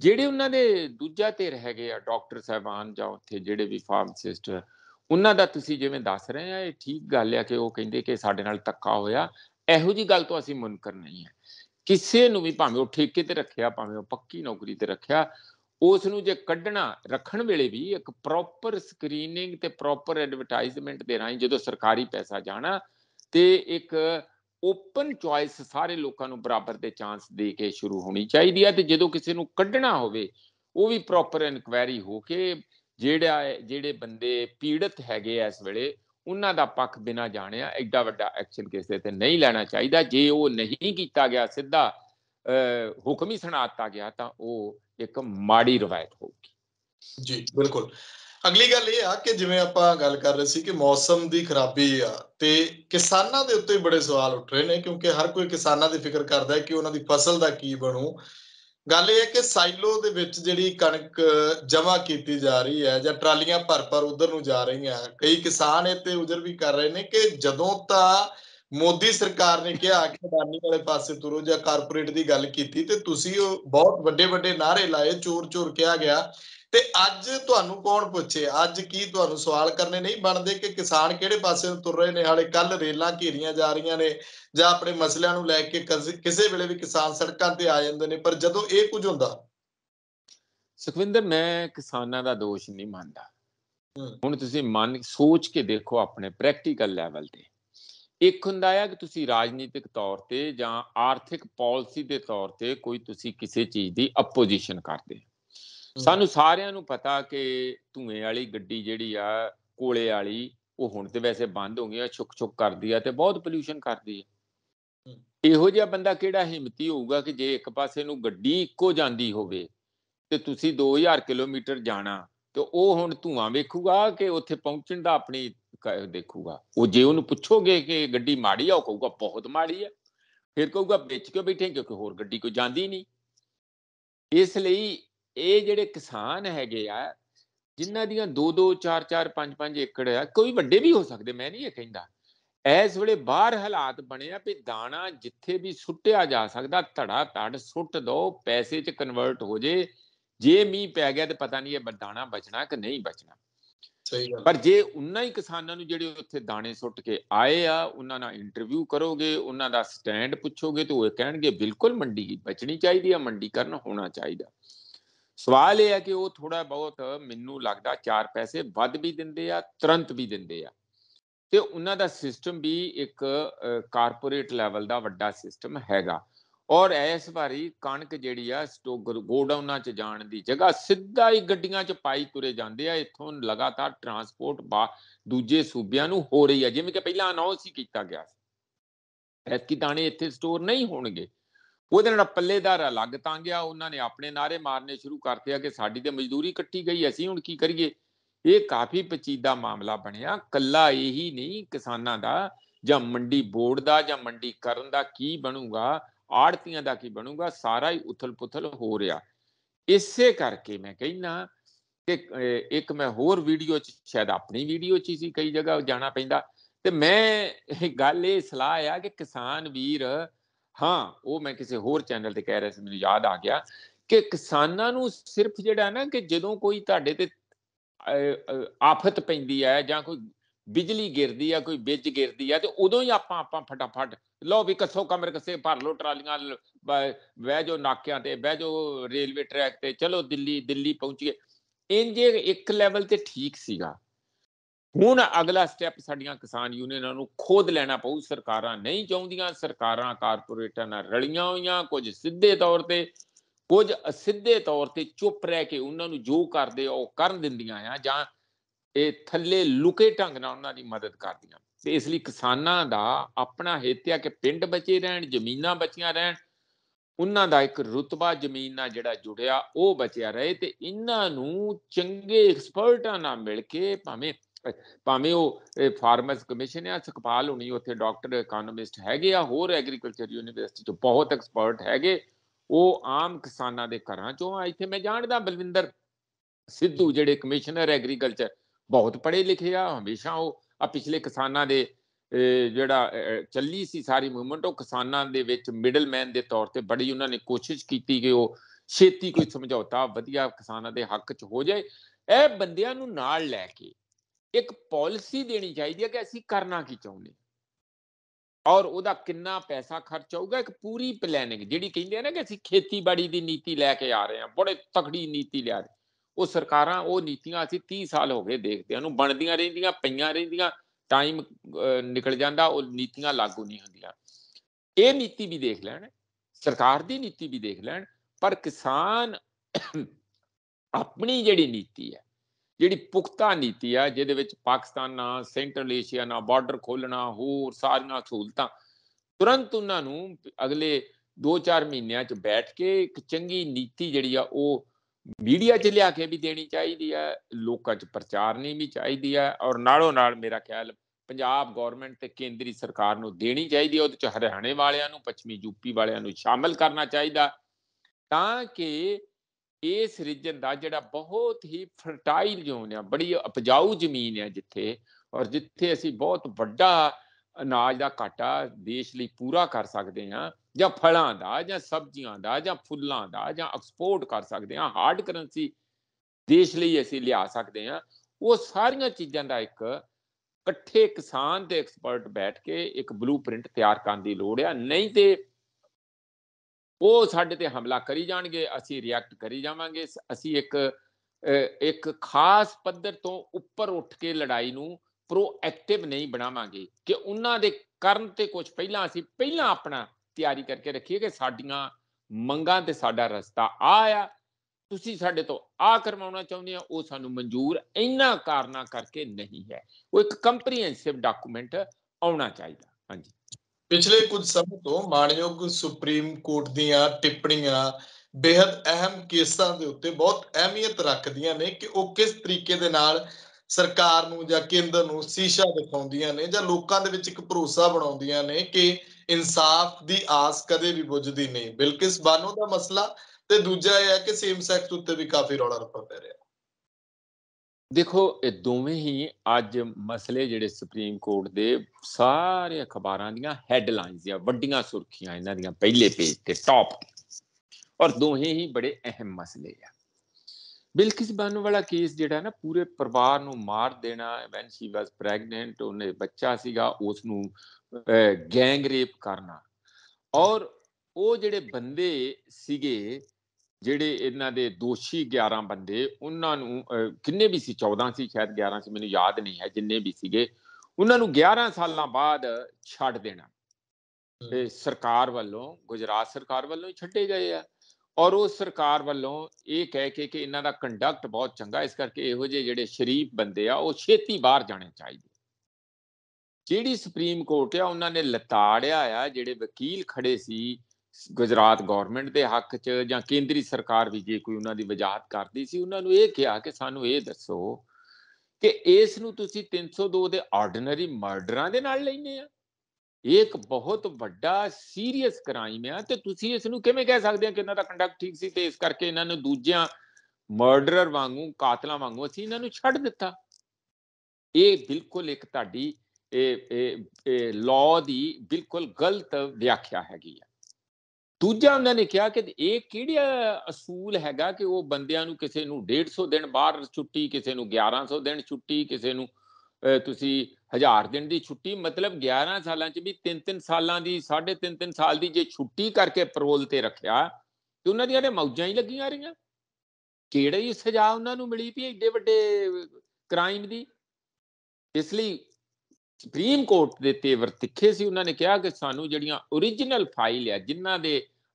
ਜਿਹੜੇ ਉਹਨਾਂ ਦੇ ਦੂਜਾ ਤੇ ਰਹਿ ਗਏ ਆ ਡਾਕਟਰ ਸਹਿਬਾਨ ਜਾਂ ਉੱਥੇ ਜਿਹੜੇ ਵੀ ਫਾਰਮਾਸਿਸਟ ਉਹਨਾਂ ਦਾ ਤੁਸੀਂ ਜਿਵੇਂ ਦੱਸ ਰਹੇ ਆ ਇਹ ਠੀਕ ਗੱਲ ਆ ਕਿ ਉਹ ਕਹਿੰਦੇ ਕਿ ਸਾਡੇ ਨਾਲ ਤੱਕਾ ਹੋਇਆ ਇਹੋ ਜੀ ਗੱਲ ਤੋਂ ਅਸੀਂ ਮੁਨਕਰ ਨਹੀਂ ਆ ਕਿਸੇ ਨੂੰ ਵੀ ਭਾਵੇਂ ਉਹ ਠੇਕੇ ਤੇ ਰੱਖਿਆ ਭਾਵੇਂ ਉਹ ਪੱਕੀ ਨੌਕਰੀ ਤੇ ਰੱਖਿਆ ਉਸ ਨੂੰ ਜੇ ਕੱਢਣਾ ਰੱਖਣ ਵੇਲੇ ਵੀ ਇੱਕ ਪ੍ਰੋਪਰ ਸਕਰੀਨਿੰਗ ਤੇ ਪ੍ਰੋਪਰ ਐਡਵਰਟਾਈਜ਼ਮੈਂਟ ਦੇ ਰਾਹੀਂ ਜਦੋਂ ਸਰਕਾਰੀ ਪੈਸਾ ਜਾਣਾ ਤੇ ਇੱਕ ਓਪਨ ਚੁਆਇਸ ਸਾਰੇ ਲੋਕਾਂ ਨੂੰ ਬਰਾਬਰ ਦੇ ਚਾਂਸ ਦੇ ਕੇ ਸ਼ੁਰੂ ਹੋਣੀ ਚਾਹੀਦੀ ਹੈ ਤੇ ਜਦੋਂ ਕਿਸੇ ਨੂੰ ਕੱਢਣਾ ਹੋਵੇ ਉਹ ਵੀ ਪ੍ਰੋਪਰ ਇਨਕੁਆਇਰੀ ਹੋ ਕੇ ਜਿਹੜਾ ਜਿਹੜੇ ਬੰਦੇ ਪੀੜਤ ਹੈਗੇ ਇਸ ਵੇਲੇ ਉਹਨਾਂ ਦਾ ਪੱਖ ਬਿਨਾ ਜਾਣਿਆ ਐਡਾ ਵੱਡਾ ਐਕਸ਼ਨ ਕਿਸ ਦੇ ਤੇ ਨਹੀਂ ਲੈਣਾ ਚਾਹੀਦਾ ਜੇ ਉਹ ਨਹੀਂ ਕੀਤਾ ਗਿਆ ਸਿੱਧਾ ਹੁਕਮ ਹੀ ਸੁਣਾਤਾ ਗਿਆ ਤਾਂ ਉਹ ਇੱਕ ਮਾੜੀ ਰਵਾਇਤ ਹੋਊਗੀ ਜੀ ਬਿਲਕੁਲ ਅਗਲੀ ਗੱਲ ਇਹ ਆ ਕਿ ਜਿਵੇਂ ਆਪਾਂ ਗੱਲ ਕਰ ਰਹੇ ਸੀ ਕਿ ਮੌਸਮ ਦੀ ਖਰਾਬੀ ਆ ਤੇ ਕਿਸਾਨਾਂ ਦੇ ਉੱਤੇ ਬੜੇ ਸਵਾਲ ਉੱਠ ਰਹੇ ਨੇ ਕਿਉਂਕਿ ਹਰ ਕੋਈ ਕਿਸਾਨਾਂ ਦੀ ਫਿਕਰ ਕਰਦਾ ਹੈ ਕਿ ਉਹਨਾਂ ਦੀ ਫਸਲ ਦਾ ਕੀ ਬਣੂ ਗੱਲ ਇਹ ਹੈ ਕਿ ਸਾਈਲੋ ਦੇ ਵਿੱਚ ਜਿਹੜੀ ਕਣਕ ਜਮ੍ਹਾਂ ਕੀਤੀ ਜਾ ਰਹੀ ਹੈ ਜਾਂ ਟਰਾਲੀਆਂ ਭਰ-ਭਰ ਉਧਰ ਨੂੰ ਜਾ ਰਹੀਆਂ ਕਈ ਕਿਸਾਨ ਇਹ ਤੇ ਉਜਰ ਵੀ ਕਰ ਰਹੇ ਨੇ ਕਿ ਜਦੋਂ ਤਾਂ ਮੋਦੀ ਸਰਕਾਰ ਨੇ ਕਿਹਾ ਕਿ ਅਡਾਨੀ ਵਾਲੇ ਪਾਸੇ ਤੁਰੋ ਜਾਂ ਕਾਰਪੋਰੇਟ ਦੀ ਗੱਲ ਕੀਤੀ ਤੇ ਤੁਸੀਂ ਉਹ ਬਹੁਤ ਵੱਡੇ ਵੱਡੇ ਨਾਰੇ ਲਾਏ ਚੋਰ ਚੋਰ ਕਿਹਾ ਗਿਆ ਤੇ ਅੱਜ ਤੁਹਾਨੂੰ ਕੌਣ ਪੁੱਛੇ ਅੱਜ ਕੀ ਤੁਹਾਨੂੰ ਸਵਾਲ ਕਰਨੇ ਨਹੀਂ ਬਣਦੇ ਕਿ ਕਿਸਾਨ ਕਿਹੜੇ ਪਾਸੇ ਨੂੰ ਤੁਰ ਰਹੇ ਨੇ ਹਾਲੇ ਕੱਲ ਰੇਲਾਂ ਘੇਰੀਆਂ ਜਾ ਰਹੀਆਂ ਨੇ ਜਾਂ ਆਪਣੇ ਮਸਲਿਆਂ ਨੂੰ ਲੈ ਕੇ ਕਿਸੇ ਵੇਲੇ ਵੀ ਕਿਸਾਨ ਸੜਕਾਂ ਤੇ ਆ ਜਾਂਦੇ ਨੇ ਪਰ ਜਦੋਂ ਇਹ ਕੁਝ ਹੁੰਦਾ ਸੁਖਵਿੰਦਰ ਮੈਂ ਕਿਸਾਨਾਂ ਦਾ ਦੋਸ਼ ਨਹੀਂ ਮੰਨਦਾ ਹੁਣ ਤੁਸੀਂ ਮਨ ਸੋਚ ਕੇ ਦੇਖੋ ਆਪਣੇ ਪ੍ਰੈਕਟੀਕਲ ਲੈਵਲ ਤੇ ਇੱਕ ਹੁੰਦਾ ਹੈ ਕਿ ਤੁਸੀਂ ਰਾਜਨੀਤਿਕ ਤੌਰ ਤੇ ਜਾਂ ਆਰਥਿਕ ਪਾਲਿਸੀ ਦੇ ਤੌਰ ਤੇ ਕੋਈ ਤੁਸੀਂ ਕਿਸੇ ਚੀਜ਼ ਦੀ ਆਪੋਜੀਸ਼ਨ ਕਰਦੇ ਸਾਨੂੰ ਸਾਰਿਆਂ ਨੂੰ ਪਤਾ ਕਿ ਧੂਏ ਵਾਲੀ ਗੱਡੀ ਜਿਹੜੀ ਆ ਕੋਲੇ ਵਾਲੀ ਉਹ ਹੁਣ ਤੇ ਵੈਸੇ ਬੰਦ ਹੋ ਗਈ ਆ ਛੁੱਕ ਛੁੱਕ ਕਰਦੀ ਆ ਤੇ ਬਹੁਤ ਪੋਲੂਸ਼ਨ ਕਰਦੀ ਆ ਇਹੋ ਜਿਹਾ ਬੰਦਾ ਕਿਹੜਾ ਹਿੰਮਤੀ ਹੋਊਗਾ ਕਿ ਜੇ ਇੱਕ ਪਾਸੇ ਨੂੰ ਗੱਡੀ ਇੱਕੋ ਜਾਂਦੀ ਹੋਵੇ ਤੇ ਤੁਸੀਂ 2000 ਕਿਲੋਮੀਟਰ ਜਾਣਾ ਤੇ ਉਹ ਹੁਣ ਧੂਆਂ ਵੇਖੂਗਾ ਕਿ ਉੱਥੇ ਪਹੁੰਚਣ ਦਾ ਆਪਣੀ ਦੇਖੂਗਾ ਉਹ ਜੇ ਉਹਨੂੰ ਪੁੱਛੋਗੇ ਕਿ ਗੱਡੀ ਮਾੜੀ ਆ ਉਹ ਕਹੂਗਾ ਬਹੁਤ ਮਾੜੀ ਆ ਫਿਰ ਕਹੂਗਾ ਵੇਚ ਕੇ ਬੈਠੇ ਕਿਉਂਕਿ ਹੋਰ ਗੱਡੀ ਕੋਈ ਜਾਂਦੀ ਨਹੀਂ ਇਸ ਲਈ ਇਹ ਜਿਹੜੇ ਕਿਸਾਨ ਹੈਗੇ ਆ ਜਿਨ੍ਹਾਂ ਦੀਆਂ 2 2 4 4 5 5 ਏਕੜ ਆ ਕੋਈ ਵੱਡੇ ਵੀ ਹੋ ਸਕਦੇ ਮੈਂ ਨਹੀਂ ਇਹ ਕਹਿੰਦਾ ਐਸ ਵੇਲੇ ਬਾਹਰ ਹਾਲਾਤ ਬਣੇ ਆ ਵੀ ਦਾਣਾ ਜਿੱਥੇ ਵੀ ਸੁੱਟਿਆ ਜਾ ਸਕਦਾ ਧੜਾ ਧੜ ਸੁੱਟ ਦੋ ਪੈਸੇ 'ਚ ਕਨਵਰਟ ਹੋ ਜੇ ਜੇ ਮੀਂਹ ਪੈ ਗਿਆ ਤੇ ਪਤਾ ਨਹੀਂ ਇਹ ਦਾਣਾ ਬਚਣਾ ਕਿ ਨਹੀਂ ਬਚਣਾ ਸਹੀ ਗੱਲ ਪਰ ਜੇ ਉਹਨਾਂ ਹੀ ਕਿਸਾਨਾਂ ਨੂੰ ਜਿਹੜੇ ਉੱਥੇ ਦਾਣੇ ਸੁੱਟ ਕੇ ਆਏ ਆ ਉਹਨਾਂ ਨਾਲ ਇੰਟਰਵਿਊ ਕਰੋਗੇ ਉਹਨਾਂ ਦਾ ਸਟੈਂਡ ਪੁੱਛੋਗੇ ਤੇ ਉਹ ਕਹਿਣਗੇ ਬਿਲਕੁਲ ਮੰਡੀ ਬਚਣੀ ਚਾਹੀਦੀ ਆ ਮੰਡੀਕਰਨ ਹੋਣਾ ਚਾਹੀਦਾ ਸਵਾਲ ਇਹ ਹੈ ਕਿ ਉਹ ਥੋੜਾ ਬਹੁਤ ਮੈਨੂੰ ਲੱਗਦਾ ਚਾਰ ਪੈਸੇ ਵੱਧ ਵੀ ਦਿੰਦੇ ਆ ਤੁਰੰਤ ਵੀ ਦਿੰਦੇ ਆ ਤੇ ਉਹਨਾਂ ਦਾ ਸਿਸਟਮ ਵੀ ਇੱਕ ਕਾਰਪੋਰੇਟ ਲੈਵਲ ਦਾ ਵੱਡਾ ਸਿਸਟਮ ਹੈਗਾ ਔਰ ਇਸ ਵਾਰੀ ਕਣਕ ਜਿਹੜੀ ਆ ਸਟੋ ਗੋਡਾਊਨਾਂ 'ਚ ਜਾਣ ਦੀ ਜਗ੍ਹਾ ਸਿੱਧਾ ਹੀ ਗੱਡੀਆਂ 'ਚ ਪਾਈ ਤੁਰੇ ਜਾਂਦੇ ਆ ਇੱਥੋਂ ਲਗਾਤਾਰ ਟਰਾਂਸਪੋਰਟ ਬਾ ਦੂਜੇ ਸੂਬਿਆਂ ਨੂੰ ਹੋ ਰਹੀ ਆ ਜਿਵੇਂ ਕਿ ਪਹਿਲਾਂ ਅਨਾਉਂਸ ਹੀ ਕੀਤਾ ਗਿਆ ਸੀ ਐਤਕੀ ਦਾਣੇ ਇੱਥੇ ਸਟੋਰ ਨਹੀਂ ਹੋਣਗੇ ਉਹਦੇ ਨਾਲ ਪੱਲੇਦਾਰ ਅਲੱਗ ਤਾਂ ਗਿਆ ਉਹਨਾਂ ਨੇ ਆਪਣੇ ਨਾਰੇ ਮਾਰਨੇ ਸ਼ੁਰੂ ਕਰਤੇ ਆ ਕਿ ਸਾਡੀ ਤੇ ਮਜ਼ਦੂਰੀ ਕੱਟੀ ਗਈ ਅਸੀਂ ਹੁਣ ਕੀ ਕਰੀਏ ਇਹ ਕਾਫੀ ਪਚੀਦਾ ਮਾਮਲਾ ਬਣਿਆ ਕੱਲਾ ਇਹੀ ਨਹੀਂ ਕਿਸਾਨਾਂ ਦਾ ਜਾਂ ਮੰਡੀ ਬੋਰਡ ਦਾ ਜਾਂ ਮੰਡੀ ਕਰਨ ਦਾ ਕੀ ਬਣੂਗਾ ਆੜਤੀਆਂ ਦਾ ਕੀ ਬਣੂਗਾ ਸਾਰਾ ਹੀ ਉਥਲ-ਪੁਥਲ ਹੋ ਰਿਹਾ ਇਸੇ ਕਰਕੇ ਮੈਂ ਕਹਿੰਨਾ ਕਿ ਇੱਕ ਮੈਂ ਹੋਰ ਵੀਡੀਓ ਚ ਸ਼ਾਇਦ ਆਪਣੀ ਵੀਡੀਓ ਚ ਸੀ ਕਈ ਜਗ੍ਹਾ ਜਾਣਾ ਪੈਂਦਾ ਤੇ ਮੈਂ ਇਹ ਗੱਲ ਇਹ ਸਲਾਹ ਆ ਕਿ ਕਿਸਾਨ ਵੀਰ ਹਾਂ ਉਹ ਮੈਂ ਕਿਸੇ ਹੋਰ ਚੈਨਲ ਤੇ ਕਹਿ ਰਿਹਾ ਸੀ ਮੈਨੂੰ ਯਾਦ ਆ ਗਿਆ ਕਿ ਕਿਸਾਨਾਂ ਨੂੰ ਸਿਰਫ ਜਿਹੜਾ ਨਾ ਕਿ ਜਦੋਂ ਕੋਈ ਤੁਹਾਡੇ ਤੇ ਆਫਤ ਪੈਂਦੀ ਹੈ ਜਾਂ ਕੋਈ ਬਿਜਲੀ ਗਿਰਦੀ ਆ ਕੋਈ ਬਿੱਜ ਗਿਰਦੀ ਆ ਤੇ ਉਦੋਂ ਹੀ ਆਪਾਂ ਆਪਾਂ ਫਟਾਫਟ ਲੋ ਵੀ ਕਸੋ ਕਮਰ ਕਸੇ ਭਰ ਲੋ ਟਰਾਲੀਆਂ ਬਹਿ ਜੋ ਨਾਕਿਆਂ ਤੇ ਬਹਿ ਜੋ ਰੇਲਵੇ ਟਰੈਕ ਤੇ ਚਲੋ ਦਿੱਲੀ ਦਿੱਲੀ ਪਹੁੰਚੀਏ ਇੰਜ ਇੱਕ ਲੈਵਲ ਤੇ ਠੀਕ ਸੀਗਾ ਹੁਣ ਅਗਲਾ ਸਟੈਪ ਸਾਡੀਆਂ ਕਿਸਾਨ ਯੂਨੀਅਨਾਂ ਨੂੰ ਖੋਦ ਲੈਣਾ ਪਊ ਸਰਕਾਰਾਂ ਨਹੀਂ ਚਾਹੁੰਦੀਆਂ ਸਰਕਾਰਾਂ ਕਾਰਪੋਰੇਟਾਂ ਨਾਲ ਰਲੀਆਂ ਹੋਈਆਂ ਕੁਝ ਸਿੱਧੇ ਤੌਰ ਤੇ ਕੁਝ ਅਸਿੱਧੇ ਤੌਰ ਤੇ ਚੁੱਪ ਰਹਿ ਕੇ ਉਹਨਾਂ ਨੂੰ ਜੋ ਕਰਦੇ ਉਹ ਕਰਨ ਦਿੰਦੀਆਂ ਆ ਜਾਂ ਇਹ ਥੱਲੇ ਲੁਕੇ ਢੰਗ ਨਾਲ ਉਹਨਾਂ ਦੀ ਮਦਦ ਕਰਦੀਆਂ ਤੇ ਇਸ ਲਈ ਕਿਸਾਨਾਂ ਦਾ ਆਪਣਾ ਹਿੱਤ ਹੈ ਕਿ ਪਿੰਡ ਬਚੇ ਰਹਿਣ ਜ਼ਮੀਨਾਂ ਬਚੀਆਂ ਰਹਿਣ ਉਹਨਾਂ ਦਾ ਇੱਕ ਰੁਤਬਾ ਜ਼ਮੀਨ ਨਾਲ ਜਿਹੜਾ ਜੁੜਿਆ ਉਹ ਬਚਿਆ ਰਹੇ ਤੇ ਇਹਨਾਂ ਨੂੰ ਚੰਗੇ ਐਕਸਪਰਟਾਂ ਨਾਲ ਮਿਲ ਕੇ ਭਾਵੇਂ ਭਾਵੇਂ ਉਹ ਫਾਰਮਰਸ ਕਮਿਸ਼ਨ ਆ ਸੁਖਪਾਲ ਹੁਣੀ ਉੱਥੇ ਡਾਕਟਰ ਇਕਨੋਮਿਸਟ ਹੈਗੇ ਆ ਹੋਰ ਐਗਰੀਕਲਚਰ ਯੂਨੀਵਰਸਿਟੀ ਤੋਂ ਬਹੁਤ ਐਕਸਪਰਟ ਹੈਗੇ ਉਹ ਆਮ ਕਿਸਾਨਾਂ ਦੇ ਘਰਾਂ ਚੋਂ ਆ ਇੱਥੇ ਮੈਂ ਜਾਣਦਾ ਬਲਵਿੰਦਰ ਸਿੱਧੂ ਜਿਹੜੇ ਕਮਿਸ਼ਨਰ ਐਗਰੀਕਲਚਰ ਬਹੁਤ ਪੜ੍ਹੇ ਲਿਖੇ ਆ ਹਮੇਸ਼ਾ ਉਹ ਆ ਪਿਛਲੇ ਕਿਸਾਨਾਂ ਦੇ ਜਿਹੜਾ ਚੱਲੀ ਸੀ ਸਾਰੀ ਮੂਵਮੈਂਟ ਉਹ ਕਿਸਾਨਾਂ ਦੇ ਵਿੱਚ ਮਿਡਲਮੈਨ ਦੇ ਤੌਰ ਤੇ ਬੜੀ ਉਹਨਾਂ ਨੇ ਕੋਸ਼ਿਸ਼ ਕੀਤੀ ਕਿ ਉਹ ਛੇਤੀ ਕੋਈ ਸਮਝੌਤਾ ਵਧੀਆ ਕਿਸਾਨਾਂ ਦੇ ਹੱਕ 'ਚ ਹੋ ਜਾਏ ਇਹ ਬੰਦਿਆਂ ਨੂੰ ਨਾਲ ਲੈ ਕੇ ਇੱਕ ਪਾਲਿਸੀ ਦੇਣੀ ਚਾਹੀਦੀ ਹੈ ਕਿ ਅਸੀਂ ਕਰਨਾ ਕੀ ਚਾਹੁੰਦੇ ਔਰ ਉਹਦਾ ਕਿੰਨਾ ਪੈਸਾ ਖਰਚ ਹੋਊਗਾ ਇੱਕ ਪੂਰੀ ਪਲੈਨਿੰਗ ਜਿਹੜੀ ਕਹਿੰਦੇ ਆ ਨਾ ਕਿ ਅਸੀਂ ਖੇਤੀਬਾੜੀ ਦੀ ਨੀਤੀ ਲੈ ਕੇ ਆ ਰਹੇ ਹਾਂ ਬੜੇ ਤਕੜੀ ਨੀਤੀ ਲਿਆ ਰਹੇ ਉਹ ਸਰਕਾਰਾਂ ਉਹ ਨੀਤੀਆਂ ਅਸੀਂ 30 ਸਾਲ ਹੋ ਗਏ ਦੇਖਦੇ ਆ ਉਹਨੂੰ ਬਣਦੀਆਂ ਰਹਿੰਦੀਆਂ ਪਈਆਂ ਰਹਿੰਦੀਆਂ ਟਾਈਮ ਨਿਕਲ ਜਾਂਦਾ ਉਹ ਨੀਤੀਆਂ ਲਾਗੂ ਨਹੀਂ ਹੁੰਦੀਆਂ ਇਹ ਨੀਤੀ ਵੀ ਦੇਖ ਲੈਣ ਸਰਕਾਰ ਦੀ ਨੀਤੀ ਵੀ ਦੇਖ ਲੈਣ ਪਰ ਕਿਸਾਨ ਆਪਣੀ ਜਿਹੜੀ ਨੀਤੀ ਹੈ ਜਿਹੜੀ ਪੁਖਤਾ ਨੀਤੀ ਆ ਜਿਹਦੇ ਵਿੱਚ ਪਾਕਿਸਤਾਨ ਨਾਲ ਸੈਂਟਰਲ ਏਸ਼ੀਆ ਨਾਲ ਬਾਰਡਰ ਖੋਲਣਾ ਹੋਰ ਸਾਰੀਆਂ ਸਹੂਲਤਾਂ ਤੁਰੰਤ ਉਹਨਾਂ ਨੂੰ ਅਗਲੇ 2-4 ਮਹੀਨਿਆਂ 'ਚ ਬੈਠ ਕੇ ਇੱਕ ਚੰਗੀ ਨੀਤੀ ਜਿਹੜੀ ਆ ਉਹ ਮੀਡੀਆ 'ਚ ਲਿਆ ਕੇ ਵੀ ਦੇਣੀ ਚਾਹੀਦੀ ਆ ਲੋਕਾਂ 'ਚ ਪ੍ਰਚਾਰਨੀ ਵੀ ਚਾਹੀਦੀ ਆ ਔਰ ਨਾਲੋਂ ਨਾਲ ਮੇਰਾ ਖਿਆਲ ਪੰਜਾਬ ਗਵਰਨਮੈਂਟ ਤੇ ਕੇਂਦਰੀ ਸਰਕਾਰ ਨੂੰ ਦੇਣੀ ਚਾਹੀਦੀ ਆ ਉਹਦੇ 'ਚ ਹਰਿਆਣੇ ਵਾਲਿਆਂ ਨੂੰ ਪੱਛਮੀ ਯੂਪੀ ਵਾਲਿਆਂ ਨੂੰ ਸ਼ਾਮਲ ਕਰਨਾ ਚਾਹੀਦਾ ਤਾਂ ਕਿ ਇਸ ਰੀਜਨ ਦਾ ਜਿਹੜਾ ਬਹੁਤ ਹੀ ਫਰਟਾਈਲ ਜ਼ੋਨ ਆ ਬੜੀ ਉਪਜਾਊ ਜ਼ਮੀਨ ਆ ਜਿੱਥੇ ਔਰ ਜਿੱਥੇ ਅਸੀਂ ਬਹੁਤ ਵੱਡਾ ਅਨਾਜ ਦਾ ਘਾਟਾ ਦੇਸ਼ ਲਈ ਪੂਰਾ ਕਰ ਸਕਦੇ ਹਾਂ ਜਾਂ ਫਲਾਂ ਦਾ ਜਾਂ ਸਬਜ਼ੀਆਂ ਦਾ ਜਾਂ ਫੁੱਲਾਂ ਦਾ ਜਾਂ ਐਕਸਪੋਰਟ ਕਰ ਸਕਦੇ ਹਾਂ ਹਾਰਡ ਕਰੰਸੀ ਦੇਸ਼ ਲਈ ਅਸੀਂ ਲਿਆ ਸਕਦੇ ਹਾਂ ਉਹ ਸਾਰੀਆਂ ਚੀਜ਼ਾਂ ਦਾ ਇੱਕ ਇਕੱਠੇ ਕਿਸਾਨ ਤੇ ਐਕਸਪਰਟ ਬੈਠ ਕੇ ਇੱਕ ਬਲੂਪ੍ਰਿੰਟ ਤਿਆਰ ਕਰਨ ਦੀ ਲੋੜ ਆ ਨਹੀਂ ਤੇ ਉਹ ਸਾਡੇ ਤੇ ਹਮਲਾ ਕਰੀ ਜਾਣਗੇ ਅਸੀਂ ਰਿਐਕਟ ਕਰੀ ਜਾਵਾਂਗੇ ਅਸੀਂ ਇੱਕ ਇੱਕ ਖਾਸ ਪੱਧਰ ਤੋਂ ਉੱਪਰ ਉੱਠ ਕੇ ਲੜਾਈ ਨੂੰ ਪ੍ਰੋਐਕਟਿਵ ਨਹੀਂ ਬਣਾਵਾਂਗੇ ਕਿ ਉਹਨਾਂ ਦੇ ਕਰਨ ਤੇ ਕੁਝ ਪਹਿਲਾਂ ਅਸੀਂ ਪਹਿਲਾਂ ਆਪਣਾ ਤਿਆਰੀ ਕਰਕੇ ਰੱਖੀਏ ਕਿ ਸਾਡੀਆਂ ਮੰਗਾਂ ਤੇ ਸਾਡਾ ਰਸਤਾ ਆਇਆ ਤੁਸੀਂ ਸਾਡੇ ਤੋਂ ਆ ਕਰਵਾਉਣਾ ਚਾਹੁੰਦੇ ਆ ਉਹ ਸਾਨੂੰ ਮਨਜ਼ੂਰ ਇੰਨਾ ਕਾਰਨਾ ਕਰਕੇ ਨਹੀਂ ਹੈ ਉਹ ਇੱਕ ਕੰਪਰੀਹੈਂਸਿਵ ਡਾਕੂਮੈਂਟ ਆਉਣਾ ਚਾਹੀਦਾ ਹਾਂਜੀ ਪਿਛਲੇ ਕੁਝ ਸਮੇਂ ਤੋਂ ਮਾਣਯੋਗ ਸੁਪਰੀਮ ਕੋਰਟ ਦੀਆਂ ਟਿੱਪਣੀਆਂ ਬੇहद ਅਹਿਮ ਕੇਸਾਂ ਦੇ ਉੱਤੇ ਬਹੁਤ ਅਹਿਮੀਅਤ ਰੱਖਦੀਆਂ ਨੇ ਕਿ ਉਹ ਕਿਸ ਤਰੀਕੇ ਦੇ ਨਾਲ ਸਰਕਾਰ ਨੂੰ ਜਾਂ ਕੇਂਦਰ ਨੂੰ ਸੀਸ਼ਾ ਦਿਖਾਉਂਦੀਆਂ ਨੇ ਜਾਂ ਲੋਕਾਂ ਦੇ ਵਿੱਚ ਇੱਕ ਭਰੋਸਾ ਬਣਾਉਂਦੀਆਂ ਨੇ ਕਿ ਇਨਸਾਫ ਦੀ ਆਸ ਕਦੇ ਵੀ ਬੁੱਝਦੀ ਨਹੀਂ ਬਿਲਕਿਸ ਬਾਨੋ ਦਾ ਮਸਲਾ ਤੇ ਦੂਜਾ ਇਹ ਹੈ ਕਿ ਸੇਮ ਸੈਕਸ ਉੱਤੇ ਵੀ ਕਾਫੀ ਰੌਲਾ ਰੱਪਾ ਪੈ ਰਿਹਾ ਦੇਖੋ ਇਹ ਦੋਵੇਂ ਹੀ ਅੱਜ ਮਸਲੇ ਜਿਹੜੇ ਸੁਪਰੀਮ ਕੋਰਟ ਦੇ ਸਾਰੇ ਅਖਬਾਰਾਂ ਦੀਆਂ ਹੈਡਲਾਈਨਸ ਜਾਂ ਵੱਡੀਆਂ ਸੁਰਖੀਆਂ ਇਹਨਾਂ ਦੀਆਂ ਪਹਿਲੇ ਪੇਜ ਤੇ ਟਾਪ ਔਰ ਦੋਹੇ ਹੀ ਬੜੇ ਅਹਿਮ ਮਸਲੇ ਆ ਬਿਲਕਿਸ ਬਾਨੂ ਵਾਲਾ ਕੇਸ ਜਿਹੜਾ ਨਾ ਪੂਰੇ ਪਰਿਵਾਰ ਨੂੰ ਮਾਰ ਦੇਣਾ ਵੈਨ ਸ਼ੀ ਵਾਸ ਪ੍ਰੈਗਨੈਂਟ ਉਹਨੇ ਬੱਚਾ ਸੀਗਾ ਉਸ ਨੂੰ ਗੈਂਗ ਰੇਪ ਕਰਨਾ ਔਰ ਉਹ ਜਿਹੜੇ ਬੰਦੇ ਸੀਗੇ ਜਿਹੜੇ ਇਹਨਾਂ ਦੇ ਦੋਸ਼ੀ 11 ਬੰਦੇ ਉਹਨਾਂ ਨੂੰ ਕਿੰਨੇ ਵੀ ਸੀ 14 ਸੀ ਸ਼ਾਇਦ 11 ਸੀ ਮੈਨੂੰ ਯਾਦ ਨਹੀਂ ਹੈ ਜਿੰਨੇ ਵੀ ਸੀਗੇ ਉਹਨਾਂ ਨੂੰ 11 ਸਾਲਾਂ ਬਾਅਦ ਛੱਡ ਦੇਣਾ ਤੇ ਸਰਕਾਰ ਵੱਲੋਂ ਗੁਜਰਾਤ ਸਰਕਾਰ ਵੱਲੋਂ ਛੱਡੇ ਗਏ ਆ ਔਰ ਉਹ ਸਰਕਾਰ ਵੱਲੋਂ ਇਹ ਕਹਿ ਕੇ ਕਿ ਇਹਨਾਂ ਦਾ ਕੰਡਕਟ ਬਹੁਤ ਚੰਗਾ ਇਸ ਕਰਕੇ ਇਹੋ ਜਿਹੇ ਜਿਹੜੇ ਸ਼ਰੀਫ ਬੰਦੇ ਆ ਉਹ ਛੇਤੀ ਬਾਹਰ ਜਾਣੇ ਚਾਹੀਦੇ ਜਿਹੜੀ ਸੁਪਰੀਮ ਕੋਰਟ ਆ ਉਹਨਾਂ ਨੇ ਲਤਾੜਿਆ ਆ ਜਿਹੜੇ ਵਕੀਲ ਖੜੇ ਸੀ ਗੁਜਰਾਤ ਗਵਰਨਮੈਂਟ ਦੇ ਹੱਕ 'ਚ ਜਾਂ ਕੇਂਦਰੀ ਸਰਕਾਰ ਵੀ ਜੇ ਕੋਈ ਉਹਨਾਂ ਦੀ ਵਜਾਹਤ ਕਰਦੀ ਸੀ ਉਹਨਾਂ ਨੂੰ ਇਹ ਕਿਹਾ ਕਿ ਸਾਨੂੰ ਇਹ ਦੱਸੋ ਕਿ ਇਸ ਨੂੰ ਤੁਸੀਂ 302 ਦੇ ਆਰਡੀਨਰੀ ਮਰਡਰਾਂ ਦੇ ਨਾਲ ਲੈਨੇ ਆ ਇੱਕ ਬਹੁਤ ਵੱਡਾ ਸੀਰੀਅਸ ਕ੍ਰਾਈਮ ਆ ਤੇ ਤੁਸੀਂ ਇਸ ਨੂੰ ਕਿਵੇਂ ਕਹਿ ਸਕਦੇ ਆ ਕਿ ਇਹਨਾਂ ਦਾ ਕੰਡਕਟ ਠੀਕ ਸੀ ਤੇ ਇਸ ਕਰਕੇ ਇਹਨਾਂ ਨੂੰ ਦੂਜਿਆਂ ਮਰਡਰਰ ਵਾਂਗੂ ਕਾਤਲਾਂ ਵਾਂਗੂ ਅਸੀਂ ਇਹਨਾਂ ਨੂੰ ਛੱਡ ਦਿੱਤਾ ਇਹ ਬਿਲਕੁਲ ਇੱਕ ਤੁਹਾਡੀ ਇਹ ਲਾਅ ਦੀ ਬਿਲਕੁਲ ਗਲਤ ਵਿਆਖਿਆ ਹੈਗੀ ਆ ਦੂਜਾ ਉਹਨਾਂ ਨੇ ਕਿਹਾ ਕਿ ਇਹ ਕਿਹੜਾ ਅਸੂਲ ਹੈਗਾ ਕਿ ਉਹ ਬੰਦਿਆਂ ਨੂੰ ਕਿਸੇ ਨੂੰ 150 ਦਿਨ ਬਾਹਰ ਛੁੱਟੀ ਕਿਸੇ ਨੂੰ 1100 ਦਿਨ ਛੁੱਟੀ ਕਿਸੇ ਨੂੰ ਤੁਸੀਂ 1000 ਦਿਨ ਦੀ ਛੁੱਟੀ ਮਤਲਬ 11 ਸਾਲਾਂ 'ਚ ਵੀ 3-3 ਸਾਲਾਂ ਦੀ 3.5-3 ਸਾਲ ਦੀ ਜੇ ਛੁੱਟੀ ਕਰਕੇ ਪਰੋਲ ਤੇ ਰੱਖਿਆ ਤੇ ਉਹਨਾਂ ਦੀਆਂ ਨੇ ਮੌਜਾਂ ਹੀ ਲੱਗੀਆਂ ਰਹੀਆਂ ਕਿਹੜੀ ਸਜ਼ਾ ਉਹਨਾਂ ਨੂੰ ਮਿਲੀ ਪਈ ਐਡੇ ਵੱਡੇ ਕ੍ਰਾਈਮ ਦੀ ਇਸ ਲਈ ਸੁਪਰੀਮ ਕੋਰਟ ਦੇ ਤੇਵਰ ਤਿੱਖੇ ਸੀ ਉਹਨਾਂ ਨੇ ਕਿਹਾ ਕਿ ਸਾਨੂੰ ਜਿਹੜੀਆਂ origignal ਫਾਈਲ ਆ ਜਿਨ੍ਹਾਂ ਦੇ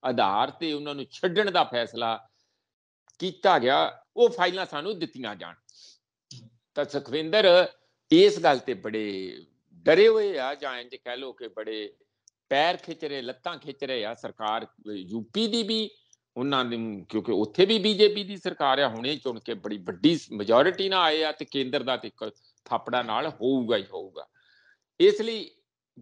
ਆਧਾਰ ਤੇ ਉਹਨਾਂ ਨੂੰ ਛੱਡਣ ਦਾ ਫੈਸਲਾ ਕੀਤਾ ਗਿਆ ਉਹ ਫਾਈਲਾਂ ਸਾਨੂੰ ਦਿੱਤੀਆਂ ਜਾਣ ਤਾਂ ਸੁਖਵਿੰਦਰ ਇਸ ਗੱਲ ਤੇ ਬੜੇ ਡਰੇ ਹੋਏ ਆ ਜਾਂ ਇੰਜ ਕਹਿ ਲੋ ਕਿ ਬੜੇ ਪੈਰ ਖਿੱਚ ਰਹੇ ਲੱਤਾਂ ਖਿੱਚ ਰਹੇ ਆ ਸਰਕਾਰ ਯੂਪੀ ਦੀ ਵੀ ਉਹਨਾਂ ਦੇ ਕਿਉਂਕਿ ਉੱਥੇ ਵੀ ਬੀਜੇਪੀ ਦੀ ਸਰਕਾਰ ਆ ਹੁਣੇ ਚੁਣ ਕੇ ਬੜੀ ਵੱਡੀ ਮੈਜੋਰਿਟੀ ਨਾਲ ਆਏ ਆ ਤੇ ਕੇਂਦਰ ਦਾ ਤੇ ਥਾਪੜਾ ਨਾਲ ਹੋਊਗਾ ਹੀ ਹੋਊਗਾ ਇਸ ਲਈ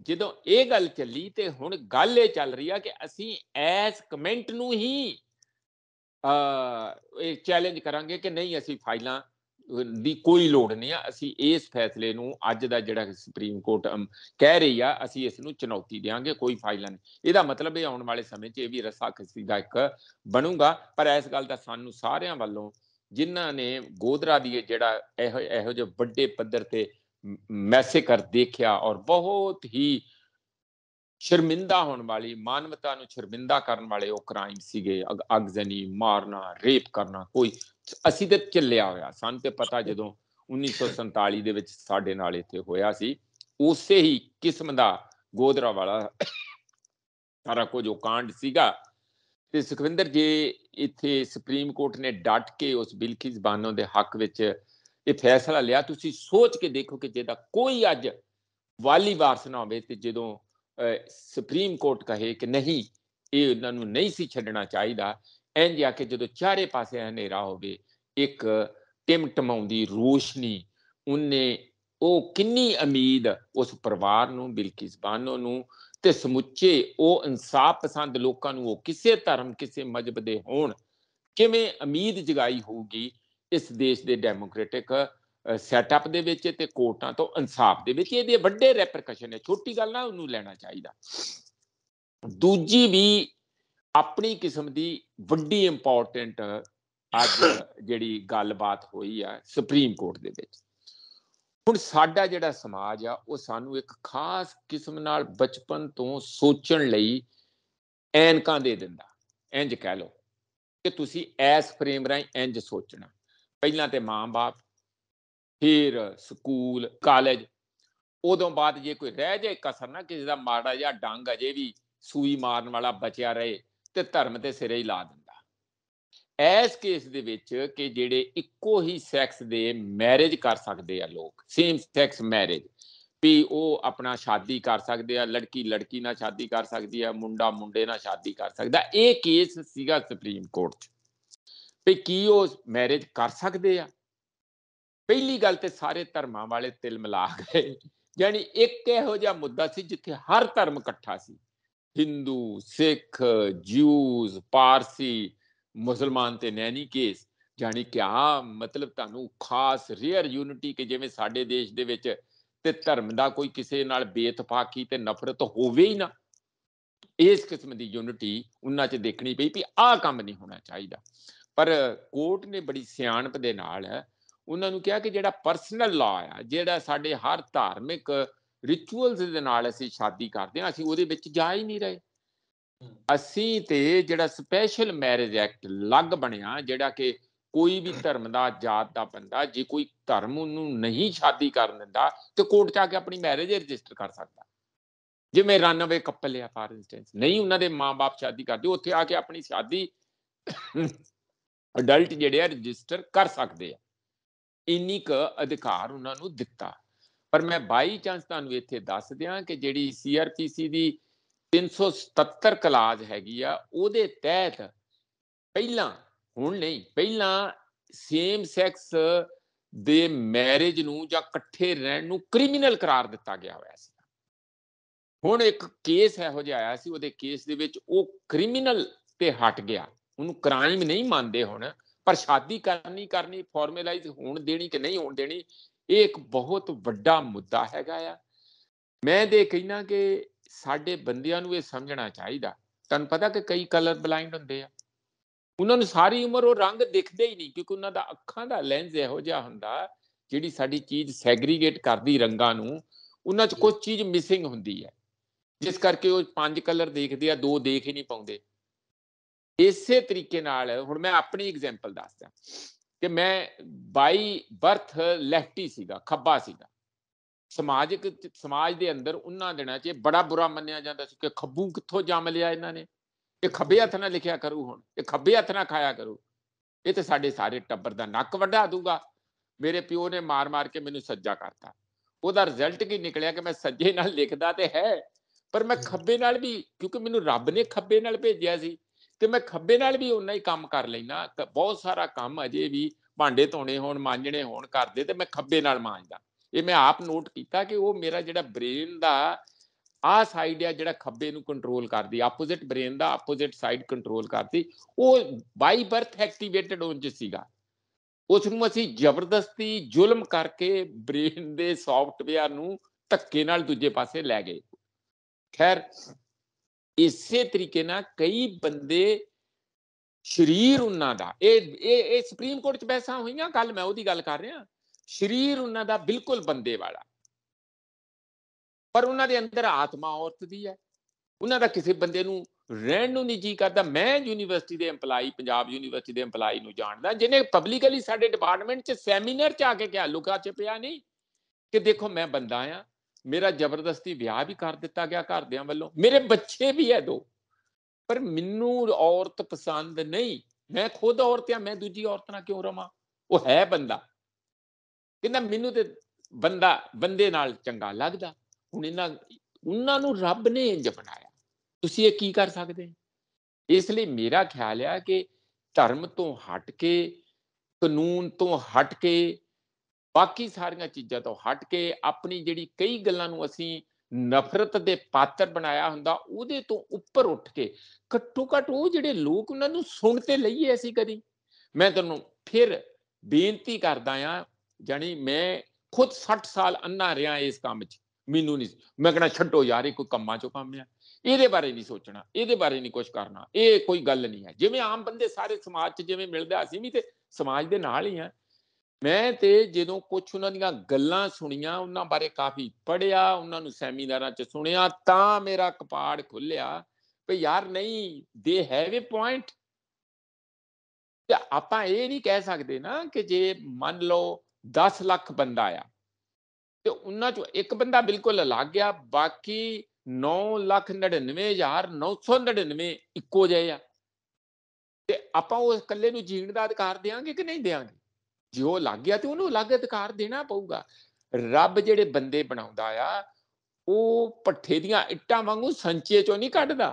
ਜਦੋਂ ਇਹ ਗੱਲ ਚੱਲੀ ਤੇ ਹੁਣ ਗੱਲ ਇਹ ਚੱਲ ਰਹੀ ਆ ਕਿ ਅਸੀਂ ਐਸ ਕਮੈਂਟ ਨੂੰ ਹੀ ਅ ਇਹ ਚੈਲੰਜ ਕਰਾਂਗੇ ਕਿ ਨਹੀਂ ਅਸੀਂ ਫਾਈਲਾਂ ਦੀ ਕੋਈ ਲੋੜ ਨਹੀਂ ਆ ਅਸੀਂ ਇਸ ਫੈਸਲੇ ਨੂੰ ਅੱਜ ਦਾ ਜਿਹੜਾ ਸੁਪਰੀਮ ਕੋਰਟ ਕਹਿ ਰਹੀ ਆ ਅਸੀਂ ਇਸ ਨੂੰ ਚੁਣੌਤੀ ਦੇਾਂਗੇ ਕੋਈ ਫਾਈਲਾਂ ਨਹੀਂ ਇਹਦਾ ਮਤਲਬ ਇਹ ਆਉਣ ਵਾਲੇ ਸਮੇਂ 'ਚ ਇਹ ਵੀ ਰਸਾ ਖਸੀ ਦਾ ਇੱਕ ਬਣੂਗਾ ਪਰ ਇਸ ਗੱਲ ਦਾ ਸਾਨੂੰ ਸਾਰਿਆਂ ਵੱਲੋਂ ਜਿਨ੍ਹਾਂ ਨੇ ਗੋਦਰਾ ਦੀ ਜਿਹੜਾ ਇਹੋ ਇਹੋ ਜਿਹੇ ਵੱਡੇ ਪੱਧਰ ਤੇ ਮੈਸੇ ਕਰ ਦੇਖਿਆ ਔਰ ਬਹੁਤ ਹੀ ਸ਼ਰਮਿੰਦਾ ਹੋਣ ਵਾਲੀ ਮਾਨਵਤਾ ਨੂੰ ਸ਼ਰਮਿੰਦਾ ਕਰਨ ਵਾਲੇ ਉਹ ਕ੍ਰਾਈਮ ਸੀਗੇ ਅਗਜ਼ਨੀ ਮਾਰਨਾ ਰੇਪ ਕਰਨਾ ਕੋਈ ਅਸੀਂ ਤੇ ਚੱਲਿਆ ਹੋਇਆ ਸਾਨੂੰ ਤੇ ਪਤਾ ਜਦੋਂ 1947 ਦੇ ਵਿੱਚ ਸਾਡੇ ਨਾਲ ਇੱਥੇ ਹੋਇਆ ਸੀ ਉਸੇ ਹੀ ਕਿਸਮ ਦਾ ਗੋਦਰਾ ਵਾਲਾ ਸਾਰਾ ਕੁਝ ਉਹ ਕਾਂਡ ਸੀਗਾ ਤੇ ਸੁਖਵਿੰਦਰ ਜੀ ਇੱਥੇ ਸੁਪਰੀਮ ਕੋਰਟ ਨੇ ਡਟ ਕੇ ਉਸ ਬਿਲਕੀ ਜ਼ਬਾਨੋਂ ਦੇ ਹੱਕ ਵਿੱਚ ਇਹ ਫੈਸਲਾ ਲਿਆ ਤੁਸੀਂ ਸੋਚ ਕੇ ਦੇਖੋ ਕਿ ਜੇ ਦਾ ਕੋਈ ਅੱਜ ਵਾਲੀ ਵਾਰਸ ਨਾ ਹੋਵੇ ਤੇ ਜਦੋਂ ਸੁਪਰੀਮ ਕੋਰਟ ਕਹੇ ਕਿ ਨਹੀਂ ਇਹ ਇਹਨਾਂ ਨੂੰ ਨਹੀਂ ਸੀ ਛੱਡਣਾ ਚਾਹੀਦਾ ਇੰਜ ਆ ਕੇ ਜਦੋਂ ਚਾਰੇ ਪਾਸੇ ਹਨੇਰਾ ਹੋਵੇ ਇੱਕ ਟਿਮਟਮਾਉਂਦੀ ਰੋਸ਼ਨੀ ਉਹਨੇ ਉਹ ਕਿੰਨੀ ਉਮੀਦ ਉਸ ਪਰਿਵਾਰ ਨੂੰ ਬਿਲਕਿਸ ਬਾਨੋ ਨੂੰ ਤੇ ਸਮੁੱਚੇ ਉਹ ਇਨਸਾਫ ਪਸੰਦ ਲੋਕਾਂ ਨੂੰ ਉਹ ਕਿਸੇ ਧਰਮ ਕਿਸੇ ਮਜਬ ਦੇ ਹੋਣ ਕਿਵੇਂ ਉਮੀਦ ਜਗਾਈ ਹੋਊਗੀ ਇਸ ਦੇਸ਼ ਦੇ ਡੈਮੋਕ੍ਰੈਟਿਕ ਸੈਟਅਪ ਦੇ ਵਿੱਚ ਤੇ ਕੋਰਟਾਂ ਤੋਂ ਇਨਸਾਫ ਦੇ ਵਿੱਚ ਇਹਦੇ ਵੱਡੇ ਰੈਪਰਕਸ਼ਨ ਨੇ ਛੋਟੀ ਗੱਲ ਨਾ ਉਹਨੂੰ ਲੈਣਾ ਚਾਹੀਦਾ ਦੂਜੀ ਵੀ ਆਪਣੀ ਕਿਸਮ ਦੀ ਵੱਡੀ ਇੰਪੋਰਟੈਂਟ ਅੱਜ ਜਿਹੜੀ ਗੱਲਬਾਤ ਹੋਈ ਆ ਸੁਪਰੀਮ ਕੋਰਟ ਦੇ ਵਿੱਚ ਹੁਣ ਸਾਡਾ ਜਿਹੜਾ ਸਮਾਜ ਆ ਉਹ ਸਾਨੂੰ ਇੱਕ ਖਾਸ ਕਿਸਮ ਨਾਲ ਬਚਪਨ ਤੋਂ ਸੋਚਣ ਲਈ ਐਨਕਾਂ ਦੇ ਦਿੰਦਾ ਇੰਜ ਕਹਿ ਲਓ ਕਿ ਤੁਸੀਂ ਐਸ ਫਰੇਮ ਰਾਹੀਂ ਇੰਜ ਸੋਚਣਾ ਪਹਿਲਾਂ ਤੇ ਮਾਂ-ਬਾਪ ਫਿਰ ਸਕੂਲ ਕਾਲਜ ਉਦੋਂ ਬਾਅਦ ਜੇ ਕੋਈ ਰਹਿ ਜਾਏ ਕਸਰ ਨਾ ਕਿਸੇ ਦਾ ਮਾੜਾ ਜਾਂ ਡੰਗ ਅਜੇ ਵੀ ਸੂਈ ਮਾਰਨ ਵਾਲਾ ਬਚਿਆ ਰਹੇ ਤੇ ਧਰਮ ਤੇ ਸਿਰੇ ਹੀ ਲਾ ਦਿੰਦਾ ਐਸ ਕੇਸ ਦੇ ਵਿੱਚ ਕਿ ਜਿਹੜੇ ਇੱਕੋ ਹੀ ਸੈਕਸ ਦੇ ਮੈਰਿਜ ਕਰ ਸਕਦੇ ਆ ਲੋਕ ਸੇਮ ਸੈਕਸ ਮੈਰਿਜ ਵੀ ਉਹ ਆਪਣਾ ਸ਼ਾਦੀ ਕਰ ਸਕਦੇ ਆ ਲੜਕੀ ਲੜਕੀ ਨਾਲ ਸ਼ਾਦੀ ਕਰ ਸਕਦੀ ਆ ਮੁੰਡਾ ਮੁੰਡੇ ਨਾਲ ਸ਼ਾਦੀ ਕਰ ਸਕਦਾ ਇਹ ਕੇਸ ਸੀਗਾ ਸੁਪਰੀਮ ਕੋਰਟ 'ਚ ਵੀ ਕੀ ਉਹ ਮੈਰਿਜ ਕਰ ਸਕਦੇ ਆ ਪਹਿਲੀ ਗੱਲ ਤੇ ਸਾਰੇ ਧਰਮਾਂ ਵਾਲੇ ਤਿਲ ਮਿਲਾ ਗਏ ਯਾਨੀ ਇੱਕ ਇਹੋ ਜਿਹਾ ਮੁੱਦਾ ਸੀ ਜਿੱਥੇ ਹਰ ਧਰਮ ਇਕੱਠਾ ਸੀ Hindu Sikh Jews Parsi ਮੁਸਲਮਾਨ ਤੇ ਨੈਨੀ ਕੇਸ ਜਾਨੀ ਆ ਮਤਲਬ ਤੁਹਾਨੂੰ ਖਾਸ ਰੇਅਰ ਯੂਨਿਟੀ ਕਿ ਜਿਵੇਂ ਸਾਡੇ ਦੇਸ਼ ਦੇ ਵਿੱਚ ਤੇ ਧਰਮ ਦਾ ਕੋਈ ਕਿਸੇ ਨਾਲ ਬੇਤਫਾਕੀ ਤੇ ਨਫ਼ਰਤ ਹੋਵੇ ਹੀ ਨਾ ਇਸ ਕਿਸਮ ਦੀ ਯੂਨਿਟੀ ਉਹਨਾਂ 'ਚ ਦੇਖਣੀ ਪਈ ਵੀ ਆਹ ਕੰਮ ਨਹੀਂ ਹੋਣਾ ਚਾਹੀਦਾ ਪਰ ਕੋਰਟ ਨੇ ਬੜੀ ਸਿਆਣਪ ਦੇ ਨਾਲ ਉਹਨਾਂ ਨੂੰ ਕਿਹਾ ਕਿ ਜਿਹੜਾ ਪਰਸਨਲ ਲਾ ਆ ਜਿਹੜਾ ਸਾਡੇ ਹਰ ਧਾਰਮਿਕ ਰਿਚੁਅਲਸ ਦੇ ਨਾਲ ਅਸੀਂ ਸ਼ਾਦੀ ਕਰਦੇ ਹਾਂ ਅਸੀਂ ਉਹਦੇ ਵਿੱਚ ਜਾ ਹੀ ਨਹੀਂ ਰਹੇ ਅਸੀਂ ਤੇ ਜਿਹੜਾ ਸਪੈਸ਼ਲ ਮੈਰਿਜ ਐਕਟ ਲੱਗ ਬਣਿਆ ਜਿਹੜਾ ਕਿ ਕੋਈ ਵੀ ਧਰਮ ਦਾ ਜਾਤ ਦਾ ਬੰਦਾ ਜੇ ਕੋਈ ਧਰਮ ਨੂੰ ਨਹੀਂ ਸ਼ਾਦੀ ਕਰ ਦਿੰਦਾ ਤੇ ਕੋਰਟ ਜਾ ਕੇ ਆਪਣੀ ਮੈਰਿਜ ਰਜਿਸਟਰ ਕਰ ਸਕਦਾ ਜਿਵੇਂ 99 ਕਪਲ ਆ ਫਾਰ ਇਨਸਟੈਂਸ ਨਹੀਂ ਉਹਨਾਂ ਦੇ ਮਾਪੇ ਸ਼ਾਦੀ ਕਰਦੇ ਉੱਥੇ ਆ ਕੇ ਆਪਣੀ ਸ਼ਾਦੀ ਅਡਲਟ ਜਿਹੜੇ ਆ ਰਜਿਸਟਰ ਕਰ ਸਕਦੇ ਆ ਇੰਨੀ ਕ ਅਧਿਕਾਰ ਉਹਨਾਂ ਨੂੰ ਦਿੱਤਾ ਪਰ ਮੈਂ ਬਾਈ ਚਾਂਸ ਤੁਹਾਨੂੰ ਇੱਥੇ ਦੱਸ ਦਿਆਂ ਕਿ ਜਿਹੜੀ ਸੀਆਰਪੀਸੀ ਦੀ 377 ਕਲਾਜ ਹੈਗੀ ਆ ਉਹਦੇ ਤਹਿਤ ਪਹਿਲਾਂ ਹੁਣ ਨਹੀਂ ਪਹਿਲਾਂ ਸੇਮ ਸੈਕਸ ਦੇ ਮੈਰਿਜ ਨੂੰ ਜਾਂ ਇਕੱਠੇ ਰਹਿਣ ਨੂੰ ਕ੍ਰਿਮੀਨਲ ਕਰਾਰ ਦਿੱਤਾ ਗਿਆ ਹੋਇਆ ਸੀ ਹੁਣ ਇੱਕ ਕੇਸ ਇਹੋ ਜਿਹਾ ਆਇਆ ਸੀ ਉਹਦੇ ਕੇਸ ਦੇ ਵਿੱਚ ਉਹ ਕ੍ਰਿਮੀਨਲ ਤੇ ਹਟ ਗਿਆ ਉਹਨੂੰ ਕ੍ਰਾਈਮ ਨਹੀਂ ਮੰਨਦੇ ਹੁਣ ਪਰ ਸ਼ਾਦੀ ਕਰਨੀ ਕਰਨੀ ਫਾਰਮੇਲਾਈਜ਼ ਹੋਣ ਦੇਣੀ ਕਿ ਨਹੀਂ ਹੋਣ ਦੇਣੀ ਇਹ ਇੱਕ ਬਹੁਤ ਵੱਡਾ ਮੁੱਦਾ ਹੈਗਾ ਆ ਮੈਂ ਦੇ ਕਹਿਣਾ ਕਿ ਸਾਡੇ ਬੰਦਿਆਂ ਨੂੰ ਇਹ ਸਮਝਣਾ ਚਾਹੀਦਾ ਤੁਹਾਨੂੰ ਪਤਾ ਕਿ ਕਈ ਕਲਰ ਬਲਾਈਂਡ ਹੁੰਦੇ ਆ ਉਹਨਾਂ ਨੂੰ ਸਾਰੀ ਉਮਰ ਉਹ ਰੰਗ ਦਿਖਦੇ ਹੀ ਨਹੀਂ ਕਿਉਂਕਿ ਉਹਨਾਂ ਦਾ ਅੱਖਾਂ ਦਾ ਲੈਂਜ਼ ਇਹੋ ਜਿਹਾ ਹੁੰਦਾ ਜਿਹੜੀ ਸਾਡੀ ਚੀਜ਼ ਸੈਗਰੀਗੇਟ ਕਰਦੀ ਰੰਗਾਂ ਨੂੰ ਉਹਨਾਂ 'ਚ ਕੁਝ ਚੀਜ਼ ਮਿਸਿੰਗ ਹੁੰਦੀ ਹੈ ਜਿਸ ਕਰਕੇ ਉਹ ਪੰਜ ਕਲਰ ਦੇਖਦੇ ਆ ਦੋ ਦੇਖ ਹੀ ਨਹੀਂ ਪਾਉਂਦੇ ਇਸੇ ਤਰੀਕੇ ਨਾਲ ਹੁਣ ਮੈਂ ਆਪਣੀ ਐਗਜ਼ਾਮਪਲ ਦੱਸਦਾ ਕਿ ਮੈਂ ਬਾਈ ਬਰਥ ਲੈਫਟੀ ਸੀਗਾ ਖੱਬਾ ਸੀਗਾ ਸਮਾਜਿਕ ਸਮਾਜ ਦੇ ਅੰਦਰ ਉਹਨਾਂ ਦਿਨਾਂ 'ਚ ਬੜਾ ਬੁਰਾ ਮੰਨਿਆ ਜਾਂਦਾ ਸੀ ਕਿ ਖੱਬੂ ਕਿੱਥੋਂ ਜੰਮ ਲਿਆ ਇਹਨਾਂ ਨੇ ਇਹ ਖੱਬੇ ਹੱਥ ਨਾਲ ਲਿਖਿਆ ਕਰੂ ਹੁਣ ਇਹ ਖੱਬੇ ਹੱਥ ਨਾਲ ਖਾਇਆ ਕਰੂ ਇਹ ਤੇ ਸਾਡੇ ਸਾਰੇ ਟੱਬਰ ਦਾ ਨੱਕ ਵੱਢਾ ਦੂਗਾ ਮੇਰੇ ਪਿਓ ਨੇ ਮਾਰ-ਮਾਰ ਕੇ ਮੈਨੂੰ ਸੱਜਾ ਕਰਤਾ ਉਹਦਾ ਰਿਜ਼ਲਟ ਕੀ ਨਿਕਲਿਆ ਕਿ ਮੈਂ ਸੱਜੇ ਨਾਲ ਲਿਖਦਾ ਤੇ ਹੈ ਪਰ ਮੈਂ ਖੱਬੇ ਨਾਲ ਵੀ ਕਿਉਂਕਿ ਮੈਨੂੰ ਰੱਬ ਨੇ ਖੱਬੇ ਨਾਲ ਭੇਜਿਆ ਸੀ ਤੇ ਮੈਂ ਖੱਬੇ ਨਾਲ ਵੀ ਉਨਾ ਹੀ ਕੰਮ ਕਰ ਲੈਣਾ ਬਹੁਤ ਸਾਰਾ ਕੰਮ ਅਜੇ ਵੀ ਭਾਂਡੇ ਧੋਣੇ ਹੋਣ ਮਾਂਜਣੇ ਹੋਣ ਕਰਦੇ ਤੇ ਮੈਂ ਖੱਬੇ ਨਾਲ ਮਾਂਜਦਾ ਇਹ ਮੈਂ ਆਪ ਨੋਟ ਕੀਤਾ ਕਿ ਉਹ ਮੇਰਾ ਜਿਹੜਾ ਬ੍ਰੇਨ ਦਾ ਆ ਸਾਈਡ ਆ ਜਿਹੜਾ ਖੱਬੇ ਨੂੰ ਕੰਟਰੋਲ ਕਰਦੀ ਆਪੋਜ਼ਿਟ ਬ੍ਰੇਨ ਦਾ ਆਪੋਜ਼ਿਟ ਸਾਈਡ ਕੰਟਰੋਲ ਕਰਦੀ ਉਹ ਬਾਈ ਬਰਥ ਐਕਟੀਵੇਟਡ ਹੋਣ ਚ ਸੀਗਾ ਉਸ ਨੂੰ ਅਸੀਂ ਜ਼ਬਰਦਸਤੀ ਜ਼ੁਲਮ ਕਰਕੇ ਬ੍ਰੇਨ ਦੇ ਸੌਫਟਵੇਅਰ ਨੂੰ ਧੱਕੇ ਨਾਲ ਦੂਜੇ ਪਾਸੇ ਲੈ ਗਏ ਖੈਰ ਇਸੇ ਤਰੀਕੇ ਨਾਲ ਕਈ ਬੰਦੇ ਸਰੀਰ ਉਹਨਾਂ ਦਾ ਇਹ ਇਹ ਇਹ ਸੁਪਰੀਮ ਕੋਰਟ 'ਚ ਬੈਸਾ ਹੋਈਆਂ ਕੱਲ ਮੈਂ ਉਹਦੀ ਗੱਲ ਕਰ ਰਿਹਾ ਸਰੀਰ ਉਹਨਾਂ ਦਾ ਬਿਲਕੁਲ ਬੰਦੇ ਵਾਲਾ ਪਰ ਉਹਨਾਂ ਦੇ ਅੰਦਰ ਆਤਮਾ ਔਰਤ ਦੀ ਹੈ ਉਹਨਾਂ ਦਾ ਕਿਸੇ ਬੰਦੇ ਨੂੰ ਰਹਿਣ ਨੂੰ ਨਹੀਂ ਜੀ ਕਰਦਾ ਮੈਂ ਯੂਨੀਵਰਸਿਟੀ ਦੇ EMPLOYE ਪੰਜਾਬ ਯੂਨੀਵਰਸਿਟੀ ਦੇ EMPLOYE ਨੂੰ ਜਾਣਦਾ ਜਿਹਨੇ ਪਬਲਿਕਲੀ ਸਾਡੇ ਡਿਪਾਰਟਮੈਂਟ 'ਚ ਸੈਮੀਨਾਰ 'ਚ ਆ ਕੇ ਕਿਹਾ ਲੁਕਾ ਚ ਪਿਆ ਨਹੀਂ ਕਿ ਦੇਖੋ ਮੈਂ ਬੰਦਾ ਆ ਮੇਰਾ ਜ਼ਬਰਦਸਤੀ ਵਿਆਹ ਵੀ ਕਰ ਦਿੱਤਾ ਗਿਆ ਘਰਦਿਆਂ ਵੱਲੋਂ ਮੇਰੇ ਬੱਚੇ ਵੀ ਐ ਦੋ ਪਰ ਮੈਨੂੰ ਔਰਤ ਪਸੰਦ ਨਹੀਂ ਮੈਂ ਖੁਦ ਔਰਤ ਆ ਮੈਂ ਦੂਜੀ ਔਰਤ ਨਾਲ ਕਿਉਂ ਰਵਾਂ ਉਹ ਹੈ ਬੰਦਾ ਕਿੰਨਾ ਮੈਨੂੰ ਤੇ ਬੰਦਾ ਬੰਦੇ ਨਾਲ ਚੰਗਾ ਲੱਗਦਾ ਹੁਣ ਇਹਨਾਂ ਉਹਨਾਂ ਨੂੰ ਰੱਬ ਨੇ ਇੰਜ ਬਣਾਇਆ ਤੁਸੀਂ ਇਹ ਕੀ ਕਰ ਸਕਦੇ ਇਸ ਲਈ ਮੇਰਾ ਖਿਆਲ ਆ ਕਿ ਧਰਮ ਤੋਂ ਹਟ ਕੇ ਕਾਨੂੰਨ ਤੋਂ ਹਟ ਕੇ ਬਾਕੀ ਸਾਰੀਆਂ ਚੀਜ਼ਾਂ ਤੋਂ ਹਟ ਕੇ ਆਪਣੀ ਜਿਹੜੀ ਕਈ ਗੱਲਾਂ ਨੂੰ ਅਸੀਂ ਨਫ਼ਰਤ ਦੇ ਪਾਤਰ ਬਣਾਇਆ ਹੁੰਦਾ ਉਹਦੇ ਤੋਂ ਉੱਪਰ ਉੱਠ ਕੇ ਘੱਟੋ ਘੱਟ ਉਹ ਜਿਹੜੇ ਲੋਕ ਉਹਨਾਂ ਨੂੰ ਸੁਣ ਤੇ ਲਈਏ ਅਸੀਂ ਕਦੀ ਮੈਂ ਤੁਹਾਨੂੰ ਫਿਰ ਬੇਨਤੀ ਕਰਦਾ ਆ ਜਾਨੀ ਮੈਂ ਖੁਦ 60 ਸਾਲ ਅੰਨਾ ਰਿਆਂ ਇਸ ਕੰਮ 'ਚ ਮੈਨੂੰ ਨਹੀਂ ਮੈਂ ਕਹਣਾ ਛੱਡੋ ਯਾਰ ਇਹ ਕੋਈ ਕੰਮਾਂ 'ਚੋਂ ਕੰਮ ਆ ਇਹਦੇ ਬਾਰੇ ਨਹੀਂ ਸੋਚਣਾ ਇਹਦੇ ਬਾਰੇ ਨਹੀਂ ਕੁਝ ਕਰਨਾ ਇਹ ਕੋਈ ਗੱਲ ਨਹੀਂ ਹੈ ਜਿਵੇਂ ਆਮ ਬੰਦੇ ਸਾਰੇ ਸਮਾਜ 'ਚ ਜਿਵੇਂ ਮਿਲਦੇ ਅਸੀਂ ਵੀ ਤੇ ਸਮਾਜ ਦੇ ਨਾਲ ਹੀ ਆ ਮੈਂ ਤੇ ਜਦੋਂ ਕੁਝ ਉਹਨਾਂ ਦੀਆਂ ਗੱਲਾਂ ਸੁਣੀਆਂ ਉਹਨਾਂ ਬਾਰੇ ਕਾਫੀ ਪੜਿਆ ਉਹਨਾਂ ਨੂੰ ਸੈਮੀਨਾਰਾਂ 'ਚ ਸੁਣਿਆ ਤਾਂ ਮੇਰਾ ਕਪਾੜ ਖੁੱਲਿਆ ਵੀ ਯਾਰ ਨਹੀਂ ਦੇ ਹੈਵ ਅ ਪੁਆਇੰਟ ਤੇ ਆਪਾਂ ਇਹ ਨਹੀਂ ਕਹਿ ਸਕਦੇ ਨਾ ਕਿ ਜੇ ਮੰਨ ਲਓ 10 ਲੱਖ ਬੰਦਾ ਆ ਤੇ ਉਹਨਾਂ ਚੋਂ ਇੱਕ ਬੰਦਾ ਬਿਲਕੁਲ ਅਲੱਗ ਆ ਬਾਕੀ 99999 ਇੱਕੋ ਜਿਹੇ ਆ ਤੇ ਆਪਾਂ ਉਹ ਇਕੱਲੇ ਨੂੰ ਜੀਣ ਦਾ ਅਧਿਕਾਰ ਦੇਾਂਗੇ ਕਿ ਨਹੀਂ ਦੇਾਂਗੇ ਜੇ ਉਹ ਲੱਗ ਗਿਆ ਤੇ ਉਹਨੂੰ ਅਲੱਗ ਅਧਿਕਾਰ ਦੇਣਾ ਪਊਗਾ ਰੱਬ ਜਿਹੜੇ ਬੰਦੇ ਬਣਾਉਂਦਾ ਆ ਉਹ ਪੱਠੇ ਦੀਆਂ ਇੱਟਾਂ ਵਾਂਗੂ ਸੰਚੇ ਚੋਂ ਨਹੀਂ ਕੱਢਦਾ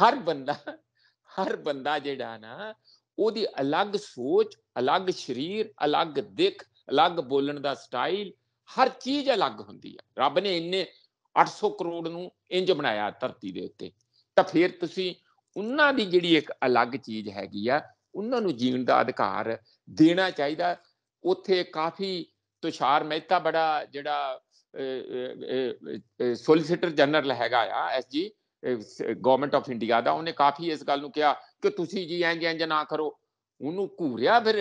ਹਰ ਬੰਦਾ ਹਰ ਬੰਦਾ ਜਿਹੜਾ ਨਾ ਉਹਦੀ ਅਲੱਗ ਸੋਚ ਅਲੱਗ ਸਰੀਰ ਅਲੱਗ ਦਿੱਖ ਅਲੱਗ ਬੋਲਣ ਦਾ ਸਟਾਈਲ ਹਰ ਚੀਜ਼ ਅਲੱਗ ਹੁੰਦੀ ਆ ਰੱਬ ਨੇ ਇੰਨੇ 800 ਕਰੋੜ ਨੂੰ ਇੰਜ ਬਣਾਇਆ ਧਰਤੀ ਦੇ ਉੱਤੇ ਤਾਂ ਫਿਰ ਤੁਸੀਂ ਉਹਨਾਂ ਦੀ ਜਿਹੜੀ ਇੱਕ ਅਲੱਗ ਚੀਜ਼ ਹੈਗੀ ਆ ਉਹਨਾਂ ਨੂੰ ਜੀਣ ਦਾ ਅਧਿਕਾਰ ਦੇਣਾ ਚਾਹੀਦਾ ਉੱਥੇ ਕਾਫੀ ਤੁਸ਼ਾਰ ਮਹਿਤਾ ਬੜਾ ਜਿਹੜਾ ਸੋਲਿਸਿਟਰ ਜਨਰਲ ਹੈਗਾ ਆ ਐਸਜੀ ਗਵਰਨਮੈਂਟ ਆਫ ਇੰਡੀਆ ਦਾ ਉਹਨੇ ਕਾਫੀ ਇਸ ਗੱਲ ਨੂੰ ਕਿਹਾ ਕਿ ਤੁਸੀਂ ਜੀ ਇੰਜ ਇੰਜ ਨਾ ਕਰੋ ਉਹਨੂੰ ਘੂਰਿਆ ਫਿਰ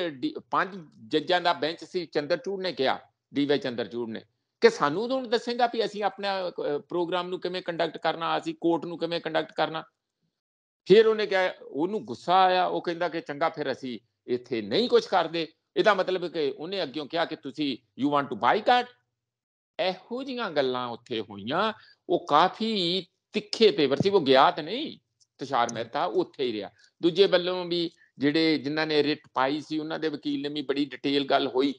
ਪੰਜ ਜੱਜਾਂ ਦਾ ਬੈਂਚ ਸੀ ਚੰਦਰਚੂੜ ਨੇ ਕਿਹਾ ਡੀਵੇ ਚੰਦਰਚੂੜ ਨੇ ਕਿ ਸਾਨੂੰ ਉਹਨੂੰ ਦੱਸੇਗਾ ਵੀ ਅਸੀਂ ਆਪਣਾ ਪ੍ਰੋਗਰਾਮ ਨੂੰ ਕਿਵੇਂ ਕੰਡਕਟ ਕਰਨਾ ਅਸੀਂ ਕੋਰਟ ਨੂੰ ਕਿਵੇਂ ਕੰਡਕਟ ਕਰਨਾ ਫਿਰ ਉਹਨੇ ਕਿਹਾ ਉਹਨੂੰ ਗੁੱਸਾ ਆਇਆ ਉਹ ਕਹਿੰਦਾ ਕਿ ਚੰਗਾ ਫਿਰ ਅਸੀਂ ਇੱਥੇ ਨਹੀਂ ਕੁਝ ਕਰਦੇ ਇਹਦਾ ਮਤਲਬ ਕਿ ਉਹਨੇ ਅੱਗੇ ਕਿਹਾ ਕਿ ਤੁਸੀਂ ਯੂ ਵਾਂਟ ਟੂ ਬਾਈਕਾਟ ਇਹੋ ਜੀਆਂ ਗੱਲਾਂ ਉੱਥੇ ਹੋਈਆਂ ਉਹ ਕਾਫੀ ਤਿੱਖੇ ਪੇਪਰ ਸੀ ਉਹ ਗਿਆ ਤੇ ਨਹੀਂ ਤਸ਼ਾਰ ਮਹਿਤਾ ਉੱਥੇ ਹੀ ਰਿਹਾ ਦੂਜੇ ਵੱਲੋਂ ਵੀ ਜਿਹੜੇ ਜਿਨ੍ਹਾਂ ਨੇ ਰਿਟ ਪਾਈ ਸੀ ਉਹਨਾਂ ਦੇ ਵਕੀਲ ਨੇ ਵੀ ਬੜੀ ਡਿਟੇਲ ਗੱਲ ਹੋਈ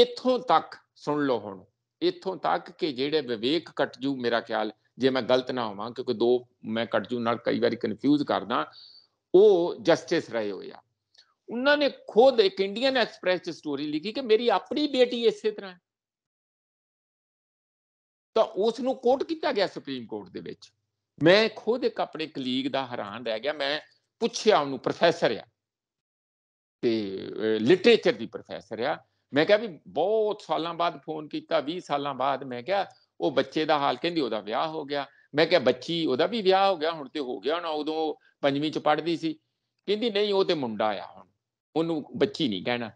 ਇੱਥੋਂ ਤੱਕ ਸੁਣ ਲਓ ਹੁਣ ਇੱਥੋਂ ਤੱਕ ਕਿ ਜਿਹੜੇ ਵਿਵੇਕ ਕਟਜੂ ਮੇਰਾ ਖਿਆਲ ਜੇ ਮੈਂ ਗਲਤ ਨਾ ਹੋਵਾਂ ਕਿਉਂਕਿ ਦੋ ਮੈਂ ਕਟਜੂ ਨਾਲ ਕਈ ਵਾਰੀ ਕਨਫਿਊਜ਼ ਕਰਦਾ ਉਹ ਜਸਟਿਸ ਰਹੇ ਹੋਇਆ ਉਹਨਾਂ ਨੇ ਖੁਦ ਇੱਕ ਇੰਡੀਅਨ ਐਕਸਪ੍ਰੈਸ ਚ ਸਟੋਰੀ ਲਿਖੀ ਕਿ ਮੇਰੀ ਆਪਣੀ ਬੇਟੀ ਇਸੇ ਤਰ੍ਹਾਂ ਤਾਂ ਉਸ ਨੂੰ ਕੋਰਟ ਕੀਤਾ ਗਿਆ ਸੁਪਰੀਮ ਕੋਰਟ ਦੇ ਵਿੱਚ ਮੈਂ ਖੁਦ ਇੱਕ ਆਪਣੇ ਕਲੀਗ ਦਾ ਹੈਰਾਨ ਰਹਿ ਗਿਆ ਮੈਂ ਪੁੱਛਿਆ ਉਹਨੂੰ ਪ੍ਰੋਫੈਸਰ ਆ ਤੇ ਲਿਟਰੇਚਰ ਦੀ ਪ੍ਰੋਫੈਸਰ ਆ ਮੈਂ ਕਿਹਾ ਵੀ ਬਹੁਤ ਸਾਲਾਂ ਬਾਅਦ ਫੋਨ ਕੀਤਾ 20 ਸਾਲਾਂ ਬਾਅਦ ਮੈਂ ਕਿਹਾ ਉਹ ਬੱਚੇ ਦਾ ਹਾਲ ਕਹਿੰਦੀ ਉਹਦਾ ਵਿਆਹ ਹੋ ਗਿਆ ਮੈਂ ਕਿਹਾ ਬੱਚੀ ਉਹਦਾ ਵੀ ਵਿਆਹ ਹੋ ਗਿਆ ਹੁਣ ਤੇ ਹੋ ਗਿਆ ਨਾ ਉਦੋਂ ਪੰਜਵੀਂ ਚ ਪੜ੍ਹਦੀ ਸੀ ਕਹਿੰਦੀ ਨਹੀਂ ਉਹ ਤੇ ਮੁੰਡਾ ਆ ਹੁਣ ਉਹਨੂੰ ਬੱਚੀ ਨਹੀਂ ਕਹਿਣਾ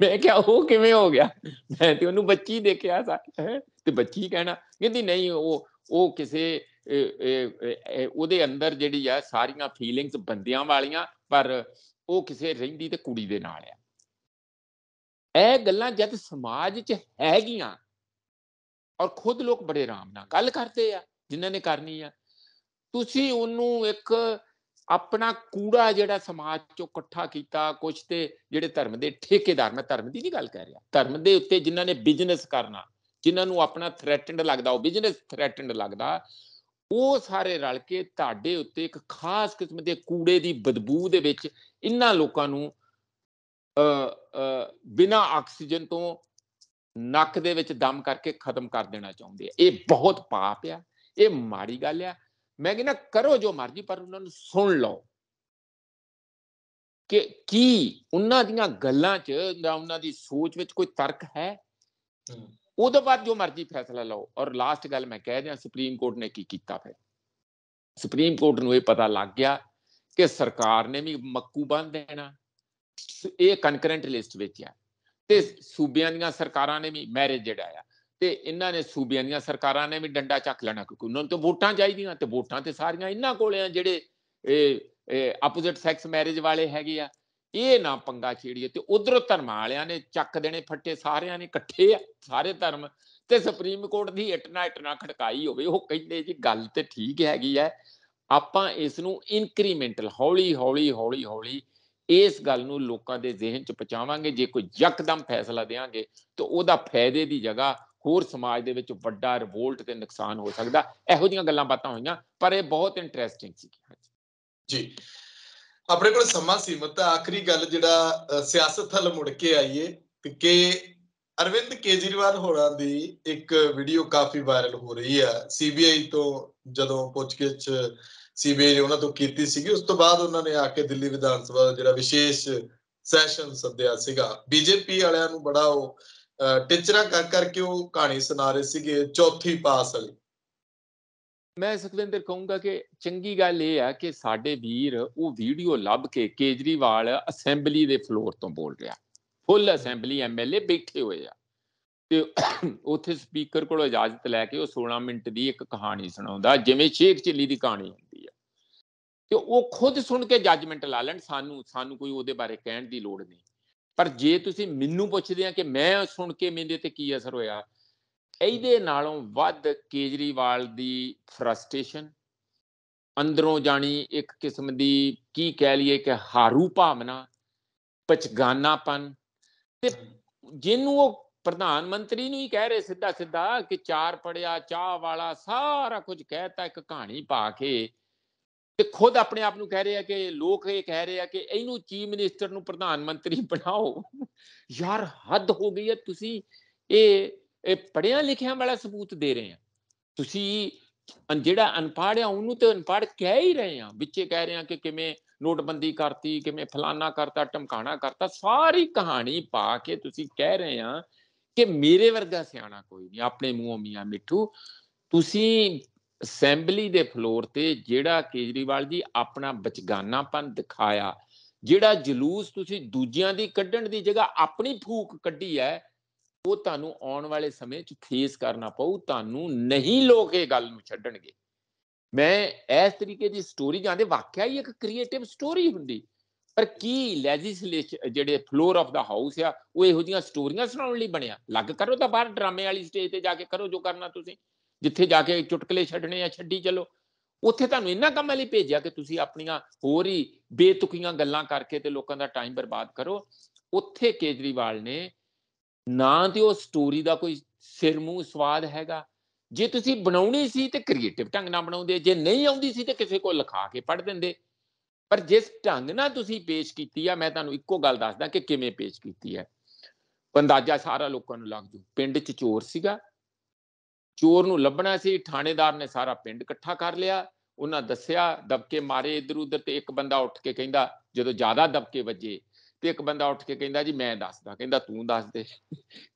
ਮੈਂ ਕਿਹਾ ਉਹ ਕਿਵੇਂ ਹੋ ਗਿਆ ਮੈਂ ਤੇ ਉਹਨੂੰ ਬੱਚੀ ਦੇਖਿਆ ਸਾ ਤੇ ਬੱਚੀ ਕਹਿਣਾ ਕਹਿੰਦੀ ਨਹੀਂ ਉਹ ਉਹ ਕਿਸੇ ਉਹਦੇ ਅੰਦਰ ਜਿਹੜੀ ਆ ਸਾਰੀਆਂ ਫੀਲਿੰਗਸ ਬੰਦਿਆਂ ਵਾਲੀਆਂ ਪਰ ਉਹ ਕਿਸੇ ਰਹਿੰਦੀ ਤੇ ਕੁੜੀ ਦੇ ਨਾਲ ਆ ਇਹ ਗੱਲਾਂ ਜਦ ਸਮਾਜ 'ਚ ਹੈਗੀਆਂ ਔਰ ਖੁਦ ਲੋਕ ਬੜੇ ਆਰਾਮ ਨਾਲ ਗੱਲ ਕਰਦੇ ਆ ਜਿਨ੍ਹਾਂ ਨੇ ਕਰਨੀ ਆ ਤੁਸੀਂ ਉਹਨੂੰ ਇੱਕ ਆਪਣਾ ਕੂੜਾ ਜਿਹੜਾ ਸਮਾਜ ਚੋਂ ਇਕੱਠਾ ਕੀਤਾ ਕੁਝ ਤੇ ਜਿਹੜੇ ਧਰਮ ਦੇ ਠੇਕੇਦਾਰ ਮੈਂ ਧਰਮ ਦੀ ਨਹੀਂ ਗੱਲ ਕਰ ਰਿਹਾ ਧਰਮ ਦੇ ਉੱਤੇ ਜਿਨ੍ਹਾਂ ਨੇ ਬਿਜ਼ਨਸ ਕਰਨਾ ਜਿਨ੍ਹਾਂ ਨੂੰ ਆਪਣਾ ਥ੍ਰੈਟਨਡ ਲੱਗਦਾ ਉਹ ਬਿਜ਼ਨਸ ਥ੍ਰੈਟਨਡ ਲੱਗਦਾ ਉਹ ਸਾਰੇ ਰਲ ਕੇ ਤੁਹਾਡੇ ਉੱਤੇ ਇੱਕ ਖਾਸ ਕਿਸਮ ਦੇ ਕੂੜੇ ਦੀ ਬਦਬੂ ਦੇ ਵਿੱਚ ਇਹਨਾਂ ਲੋਕਾਂ ਨੂੰ ਅ ਬਿਨਾ ਆਕਸੀਜਨ ਤੋਂ ਨੱਕ ਦੇ ਵਿੱਚ ਦਮ ਕਰਕੇ ਖਤਮ ਕਰ ਦੇਣਾ ਚਾਹੁੰਦੇ ਆ ਇਹ ਬਹੁਤ ਪਾਪ ਆ ਇਹ ਮਾੜੀ ਗੱਲ ਆ ਮੈਂ ਕਹਿੰਦਾ ਕਰੋ ਜੋ ਮਰਜ਼ੀ ਪਰ ਉਹਨਾਂ ਨੂੰ ਸੁਣ ਲਓ ਕਿ ਕੀ ਉਹਨਾਂ ਦੀਆਂ ਗੱਲਾਂ 'ਚ ਜਾਂ ਉਹਨਾਂ ਦੀ ਸੋਚ ਵਿੱਚ ਕੋਈ ਤਰਕ ਹੈ ਉਹਦੇ ਬਾਅਦ ਜੋ ਮਰਜ਼ੀ ਫੈਸਲਾ ਲਓ ਔਰ ਲਾਸਟ ਗੱਲ ਮੈਂ ਕਹਿ ਦਿਆਂ ਸੁਪਰੀਮ ਕੋਰਟ ਨੇ ਕੀ ਕੀਤਾ ਫਿਰ ਸੁਪਰੀਮ ਕੋਰਟ ਨੂੰ ਇਹ ਪਤਾ ਲੱਗ ਗਿਆ ਕਿ ਸਰਕਾਰ ਨੇ ਵੀ ਮੱਕੂ ਬੰਨ ਦੇਣਾ ਇਹ ਕਨਕਰੈਂਟ ਲਿਸਟ ਵਿੱਚ ਆ ਤੇ ਸੂਬਿਆਂ ਦੀਆਂ ਸਰਕਾਰਾਂ ਨੇ ਵੀ ਮੈਰਿਜ ਜਿਹੜਾ ਆ ਤੇ ਇਹਨਾਂ ਨੇ ਸੂਬਿਆਂ ਦੀਆਂ ਸਰਕਾਰਾਂ ਨੇ ਵੀ ਡੰਡਾ ਚੱਕ ਲੈਣਾ ਕਿਉਂਕਿ ਉਹਨਾਂ ਨੂੰ ਤਾਂ ਵੋਟਾਂ ਚਾਹੀਦੀਆਂ ਤੇ ਵੋਟਾਂ ਤੇ ਸਾਰੀਆਂ ਇਹਨਾਂ ਕੋਲ ਆ ਜਿਹੜੇ ਇਹ ਆਪੋਜ਼ਿਟ ਸੈਕਸ ਮੈਰਿਜ ਵਾਲੇ ਹੈਗੇ ਆ ਇਹ ਨਾ ਪੰਗਾ ਛੇੜੀਏ ਤੇ ਉਧਰ ਧਰਮ ਵਾਲਿਆਂ ਨੇ ਚੱਕ ਦੇਣੇ ਫੱਟੇ ਸਾਰਿਆਂ ਨੇ ਇਕੱਠੇ ਆ ਸਾਰੇ ਧਰਮ ਤੇ ਸੁਪਰੀਮ ਕੋਰਟ ਦੀ ਇੱਟ ਨਾ ਇੱਟ ਨਾ ਖੜਕਾਈ ਹੋਵੇ ਉਹ ਕਹਿੰਦੇ ਜੀ ਗੱਲ ਤੇ ਠੀਕ ਹੈਗੀ ਆ ਆਪਾਂ ਇਸ ਨੂੰ ਇਨਕਰੀਮੈਂਟਲ ਹੌਲੀ ਹੌਲੀ ਹੌਲੀ ਹੌਲੀ ਇਸ ਗੱਲ ਨੂੰ ਲੋਕਾਂ ਦੇ ਜ਼ਿਹਨ 'ਚ ਪਹੁੰਚਾਵਾਂਗੇ ਜੇ ਕੋਈ ਯਕਦਮ ਫੈਸਲਾ ਦੇਾਂਗੇ ਤਾਂ ਉਹਦਾ ਫਾਇਦੇ ਦੀ ਜਗ੍ਹਾ ਹੋਰ ਸਮਾਜ ਦੇ ਵਿੱਚ ਵੱਡਾ ਰਿਵੋਲਟ ਤੇ ਨੁਕਸਾਨ ਹੋ ਸਕਦਾ ਇਹੋ ਜੀਆਂ ਗੱਲਾਂ ਬਾਤਾਂ ਹੋਈਆਂ ਪਰ ਇਹ ਬਹੁਤ ਇੰਟਰਸਟਿੰਗ ਸੀ ਜੀ ਆਪਣੇ ਕੋਲ ਸਮਾਂ ਸੀਮਤ ਆਖਰੀ ਗੱਲ ਜਿਹੜਾ ਸਿਆਸਤ ਹਲ ਮੁੜ ਕੇ ਆਈਏ ਕਿ ਅਰਵਿੰਦ ਕੇਜਰੀਵਾਲ ਹੋਰਾਂ ਦੀ ਇੱਕ ਵੀਡੀਓ ਕਾਫੀ ਵਾਇਰਲ ਹੋ ਰਹੀ ਆ ਸੀਬੀਆਈ ਤੋਂ ਜਦੋਂ ਪੁੱਛਗਿੱਛ ਸੀਬੀਆਈ ਨੇ ਉਹਨਾਂ ਤੋਂ ਕੀਤੀ ਸੀਗੀ ਉਸ ਤੋਂ ਬਾਅਦ ਉਹਨਾਂ ਨੇ ਆ ਕੇ ਦਿੱਲੀ ਵਿਧਾਨ ਸਭਾ ਦਾ ਜਿਹੜਾ ਵਿਸ਼ੇਸ਼ ਸੈਸ਼ਨ ਸੱਦਿਆ ਸੀਗਾ ਬੀਜੇਪੀ ਵਾਲਿਆਂ ਨੂੰ ਬੜਾ ਉਹ ਟਿਚਰਾ ਕਰ ਕਰਕੇ ਉਹ ਕਹਾਣੀ ਸੁਣਾ ਰਹੇ ਸੀਗੇ ਚੌਥੀ ਪਾਸ ਵਾਲੀ ਮੈਂ ਸੁਖਵਿੰਦਰ ਕਹੂੰਗਾ ਕਿ ਚੰਗੀ ਗੱਲ ਇਹ ਆ ਕਿ ਸਾਡੇ ਵੀਰ ਉਹ ਵੀਡੀਓ ਲੱਭ ਕੇ ਕੇਜਰੀਵਾਲ ਅਸੈਂਬਲੀ ਦੇ ਫਲੋਰ ਤੋਂ ਬੋਲ ਰਿਹਾ ਫੁੱਲ ਅਸੈਂਬਲੀ ਐਮਐਲਏ ਬੈਠੇ ਹੋਏ ਆ ਤੇ ਉੱਥੇ ਸਪੀਕਰ ਕੋਲ ਇਜਾਜ਼ਤ ਲੈ ਕੇ ਉਹ 16 ਮਿੰਟ ਦੀ ਇੱਕ ਕਹਾਣੀ ਸੁਣਾਉਂਦਾ ਜਿਵੇਂ ਸ਼ੇਖ ਚਿੱਲੀ ਦੀ ਕਹਾਣੀ ਹੁੰਦੀ ਆ ਤੇ ਉਹ ਖੁਦ ਸੁਣ ਕੇ ਜੱਜਮੈਂਟ ਲਾ ਲੈਣ ਸਾਨੂੰ ਸਾਨੂੰ ਕੋਈ ਉਹਦੇ ਬਾਰੇ ਕਹਿਣ ਦੀ ਲੋੜ ਨਹੀਂ ਪਰ ਜੇ ਤੁਸੀਂ ਮੈਨੂੰ ਪੁੱਛਦੇ ਆ ਕਿ ਮੈਂ ਸੁਣ ਕੇ ਮੇਰੇ ਤੇ ਕੀ ਅਸਰ ਹੋਇਆ ਇਹਦੇ ਨਾਲੋਂ ਵੱਧ ਕੇਜਰੀਵਾਲ ਦੀ ਫਰਸਟ੍ਰੇਸ਼ਨ ਅੰਦਰੋਂ ਜਾਣੀ ਇੱਕ ਕਿਸਮ ਦੀ ਕੀ ਕਹਿ ਲਈਏ ਕਿ ਹਾਰੂ ਭਾਵਨਾ ਪਚਗਾਨਾਪਨ ਤੇ ਜਿਹਨੂੰ ਉਹ ਪ੍ਰਧਾਨ ਮੰਤਰੀ ਨੂੰ ਹੀ ਕਹਿ ਰਹੇ ਸਿੱਧਾ ਸਿੱਧਾ ਕਿ ਚਾਰ ਪੜਿਆ ਚਾਹ ਵਾਲਾ ਸਾਰਾ ਕੁਝ ਕਹਿਤਾ ਇੱਕ ਕਹਾਣੀ ਪਾ ਕੇ ਤੇ ਖੁਦ ਆਪਣੇ ਆਪ ਨੂੰ ਕਹਿ ਰਿਹਾ ਕਿ ਲੋਕ ਇਹ ਕਹਿ ਰਹੇ ਆ ਕਿ ਇਹਨੂੰ ਚੀਫ ਮਿਨਿਸਟਰ ਨੂੰ ਪ੍ਰਧਾਨ ਮੰਤਰੀ ਬਣਾਓ ਯਾਰ ਹੱਦ ਹੋ ਗਈ ਹੈ ਤੁਸੀਂ ਇਹ ਇਹ ਪੜਿਆ ਲਿਖਿਆ ਵਾਲਾ ਸਬੂਤ ਦੇ ਰਹੇ ਆ ਤੁਸੀਂ ਅਨ ਜਿਹੜਾ ਅਨਪੜ੍ਹ ਆ ਉਹਨੂੰ ਤੇ ਅਨਪੜ੍ਹ ਕਹਿ ਹੀ ਰਹੇ ਆ ਵਿੱਚੇ ਕਹਿ ਰਹੇ ਆ ਕਿ ਕਿਵੇਂ ਨੋਟਬੰਦੀ ਕਰਤੀ ਕਿਵੇਂ ਫਲਾਨਾ ਕਰਤਾ ਟਮਕਾਣਾ ਕਰਤਾ ਸਾਰੀ ਕਹਾਣੀ ਪਾ ਕੇ ਤੁਸੀਂ ਕਹਿ ਰਹੇ ਆ ਕਿ ਮੇਰੇ ਵਰਗਾ ਸਿਆਣਾ ਕੋਈ ਨਹੀਂ ਆਪਣੇ ਮੂੰਹੋਂ ਮੀਆਂ ਮਿੱਠੂ ਤੁਸੀਂ ਅਸੈਂਬਲੀ ਦੇ ਫਲੋਰ ਤੇ ਜਿਹੜਾ ਕੇਜਰੀਵਾਲ ਜੀ ਆਪਣਾ ਬਚਗਾਨਾਪਨ ਦਿਖਾਇਆ ਜਿਹੜਾ ਜਲੂਸ ਤੁਸੀਂ ਦੂਜਿਆਂ ਦੀ ਕੱਢਣ ਦੀ ਜਗ੍ਹਾ ਆਪਣੀ ਫੂਕ ਕੱਢੀ ਹੈ ਉਹ ਤੁਹਾਨੂੰ ਆਉਣ ਵਾਲੇ ਸਮੇਂ 'ਚ ਫੇਸ ਕਰਨਾ ਪਊ ਤੁਹਾਨੂੰ ਨਹੀਂ ਲੋਕ ਇਹ ਗੱਲ ਨੂੰ ਛੱਡਣਗੇ ਮੈਂ ਇਸ ਤਰੀਕੇ ਦੀ ਸਟੋਰੀ ਜਾਂਦੇ ਵਾਕਿਆ ਹੀ ਇੱਕ ਕ੍ਰੀਏਟਿਵ ਸਟੋਰੀ ਹੁੰਦੀ ਪਰ ਕੀ ਲੈਜਿਸਲੇਚਰ ਜਿਹੜੇ ਫਲੋਰ ਆਫ ਦਾ ਹਾਊਸ ਆ ਉਹ ਇਹੋ ਜੀਆਂ ਸਟੋਰੀਆਂ ਸੁਣਾਉਣ ਲਈ ਬਣਿਆ ਲੱਗ ਕਰੋ ਤਾਂ ਬਾਹਰ ਡਰਾਮੇ ਵਾਲੀ ਸਟੇਜ ਤੇ ਜਾ ਕੇ ਕਰੋ ਜੋ ਕਰਨਾ ਤੁਸੀਂ ਜਿੱਥੇ ਜਾ ਕੇ ਚੁਟਕਲੇ ਛੱਡਣੇ ਆ ਛੱਡੀ ਚਲੋ ਉੱਥੇ ਤੁਹਾਨੂੰ ਇੰਨਾ ਕੰਮ ਲਈ ਭੇਜਿਆ ਕਿ ਤੁਸੀਂ ਆਪਣੀਆਂ ਹੋਰ ਹੀ ਬੇਤੁਕੀਆਂ ਗੱਲਾਂ ਕਰਕੇ ਤੇ ਲੋਕਾਂ ਦਾ ਟਾਈਮ ਬਰਬਾਦ ਕਰੋ ਉੱਥੇ ਕੇਜਰੀਵਾਲ ਨੇ ਨਾ ਤੇ ਉਹ ਸਟੋਰੀ ਦਾ ਕੋਈ ਸਿਰ ਮੂੰਹ ਸਵਾਦ ਹੈਗਾ ਜੇ ਤੁਸੀਂ ਬਣਾਉਣੀ ਸੀ ਤੇ ਕ੍ਰੀਏਟਿਵ ਢੰਗ ਨਾਲ ਬਣਾਉਂਦੇ ਜੇ ਨਹੀਂ ਆਉਂਦੀ ਸੀ ਤੇ ਕਿਸੇ ਕੋਲ ਲਿਖਾ ਕੇ ਪੜ ਦਿੰਦੇ ਪਰ ਜਿਸ ਢੰਗ ਨਾਲ ਤੁਸੀਂ ਪੇਸ਼ ਕੀਤੀ ਆ ਮੈਂ ਤੁਹਾਨੂੰ ਇੱਕੋ ਗੱਲ ਦੱਸਦਾ ਕਿ ਕਿਵੇਂ ਪੇਸ਼ ਕੀਤੀ ਹੈ ਅੰਦਾਜ਼ਾ ਸਾਰਾ ਲੋਕਾਂ ਨੂੰ ਲੱਗ ਜੂ ਪਿੰਡ 'ਚ ਚੋਰ ਸੀਗਾ ਚੋਰ ਨੂੰ ਲੱਭਣਾ ਸੀ ਥਾਣੇਦਾਰ ਨੇ ਸਾਰਾ ਪਿੰਡ ਇਕੱਠਾ ਕਰ ਲਿਆ ਉਹਨਾਂ ਦੱਸਿਆ ਦਬਕੇ ਮਾਰੇ ਇਧਰ ਉਧਰ ਤੇ ਇੱਕ ਬੰਦਾ ਉੱਠ ਕੇ ਕਹਿੰਦਾ ਜਦੋਂ ਜ਼ਿਆਦਾ ਦਬਕੇ ਵੱਜੇ ਤੇ ਇੱਕ ਬੰਦਾ ਉੱਠ ਕੇ ਕਹਿੰਦਾ ਜੀ ਮੈਂ ਦੱਸਦਾ ਕਹਿੰਦਾ ਤੂੰ ਦੱਸ ਦੇ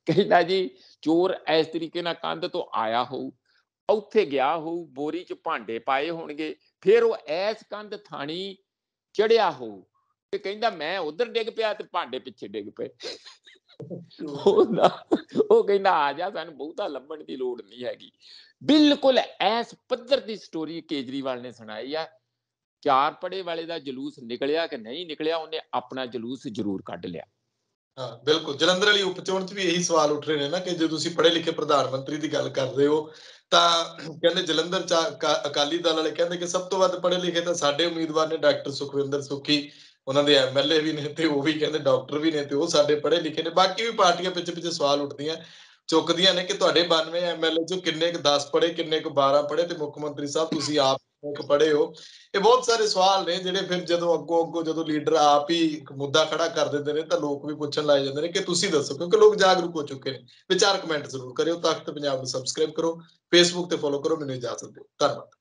ਕਹਿੰਦਾ ਜੀ ਚੋਰ ਇਸ ਤਰੀਕੇ ਨਾਲ ਕੰਧ ਤੋਂ ਆਇਆ ਹੋਊ ਉੱਥੇ ਗਿਆ ਹੋਊ ਬੋਰੀ 'ਚ ਭਾਂਡੇ ਪਾਏ ਹੋਣਗੇ ਫਿਰ ਉਹ ਐਸ ਕੰਧ ਥਾਣੀ ਚੜਿਆ ਹੋਊ ਤੇ ਕਹਿੰਦਾ ਮੈਂ ਉਧਰ ਡਿੱਗ ਪਿਆ ਤੇ ਭਾਂਡੇ ਪਿੱਛੇ ਡਿੱਗ ਪਏ ਉਹ ਕਹਿੰਦਾ ਆ ਜਾ ਸਾਨੂੰ ਬਹੁਤਾ ਲੱਭਣ ਦੀ ਲੋੜ ਨਹੀਂ ਹੈਗੀ ਬਿਲਕੁਲ ਐਸ ਪੱਧਰ ਦੀ ਸਟੋਰੀ ਕੇਜਰੀਵਾਲ ਨੇ ਸੁਣਾਈ ਆ ਚਾਰ ਪੜੇ ਵਾਲੇ ਦਾ ਜਲੂਸ ਨਿਕਲਿਆ ਕਿ ਨਹੀਂ ਨਿਕਲਿਆ ਉਹਨੇ ਆਪਣਾ ਜਲੂਸ ਜ਼ਰੂਰ ਕੱਢ ਲਿਆ ਹਾਂ ਬਿਲਕੁਲ ਜਲੰਧਰ ਵਾਲੀ ਉਪਚੋਣ 'ਚ ਵੀ ਇਹੀ ਸਵਾਲ ਉੱਠ ਰਹੇ ਨੇ ਨਾ ਕਿ ਜੇ ਤੁਸੀਂ ਪੜੇ ਲਿਖੇ ਪ੍ਰਧਾਨ ਮੰਤਰੀ ਦੀ ਗੱਲ ਕਰਦੇ ਹੋ ਤਾਂ ਕਹਿੰਦੇ ਜਲੰਧਰ ਚ ਅਕਾਲੀ ਦਲ ਵਾਲੇ ਕਹਿੰਦੇ ਕਿ ਸਭ ਤੋਂ ਵੱਧ ਪੜੇ ਲਿਖੇ ਤਾਂ ਸਾਡੇ ਉਮੀਦਵਾਰ ਨੇ ਡਾਕਟਰ ਸੁਖਵਿੰਦਰ ਸੁਖੀ ਉਹਨਾਂ ਦੇ ਐਮਐਲਏ ਵੀ ਨੇ ਤੇ ਉਹ ਵੀ ਕਹਿੰਦੇ ਡਾਕਟਰ ਵੀ ਨੇ ਤੇ ਉਹ ਸਾਡੇ ਪੜੇ ਲਿਖੇ ਨੇ ਬਾਕੀ ਵੀ ਪਾਰਟੀਆਂ ਪਿੱਛੇ ਪਿੱਛੇ ਸਵਾਲ ਉੱਠਦੀਆਂ ਚੁੱਕਦੀਆਂ ਨੇ ਕਿ ਤੁਹਾਡੇ 92 ਐਮਐਲਏ ਚੋਂ ਕਿੰਨੇ ਕੁ 10 ਪੜੇ ਕਿੰਨੇ ਕੁ 12 ਪੜੇ ਤੇ ਮੁੱਖ ਮੰਤਰੀ ਸਾਹਿਬ ਤੁਸੀਂ ਆਪ ਇੱਕ ਪੜੇ ਹੋ ਇਹ ਬਹੁਤ ਸਾਰੇ ਸਵਾਲ ਨੇ ਜਿਹੜੇ ਫਿਰ ਜਦੋਂ ਅੱਗੋਂ ਅੱਗੋਂ ਜਦੋਂ ਲੀਡਰ ਆਪ ਹੀ ਇੱਕ ਮੁੱਦਾ ਖੜਾ ਕਰ ਦਿੰਦੇ ਨੇ ਤਾਂ ਲੋਕ ਵੀ ਪੁੱਛਣ ਲੱਗ ਜਾਂਦੇ ਨੇ ਕਿ ਤੁਸੀਂ ਦੱਸੋ ਕਿਉਂਕਿ ਲੋਕ ਜਾਗਰੂਕ ਹੋ ਚੁੱਕੇ ਨੇ ਵਿਚਾਰ ਕਮੈਂਟ ਜ਼ਰੂਰ ਕਰਿਓ ਤਖਤ ਪੰਜਾਬ ਨੂੰ ਸਬਸਕ੍ਰਾਈਬ ਕਰੋ ਫੇਸਬੁੱਕ ਤੇ ਫੋਲੋ ਕਰੋ ਮੈਨੂੰ ਇਜਾਜ਼ਤ ਦਿਓ ਧੰਨਵਾਦ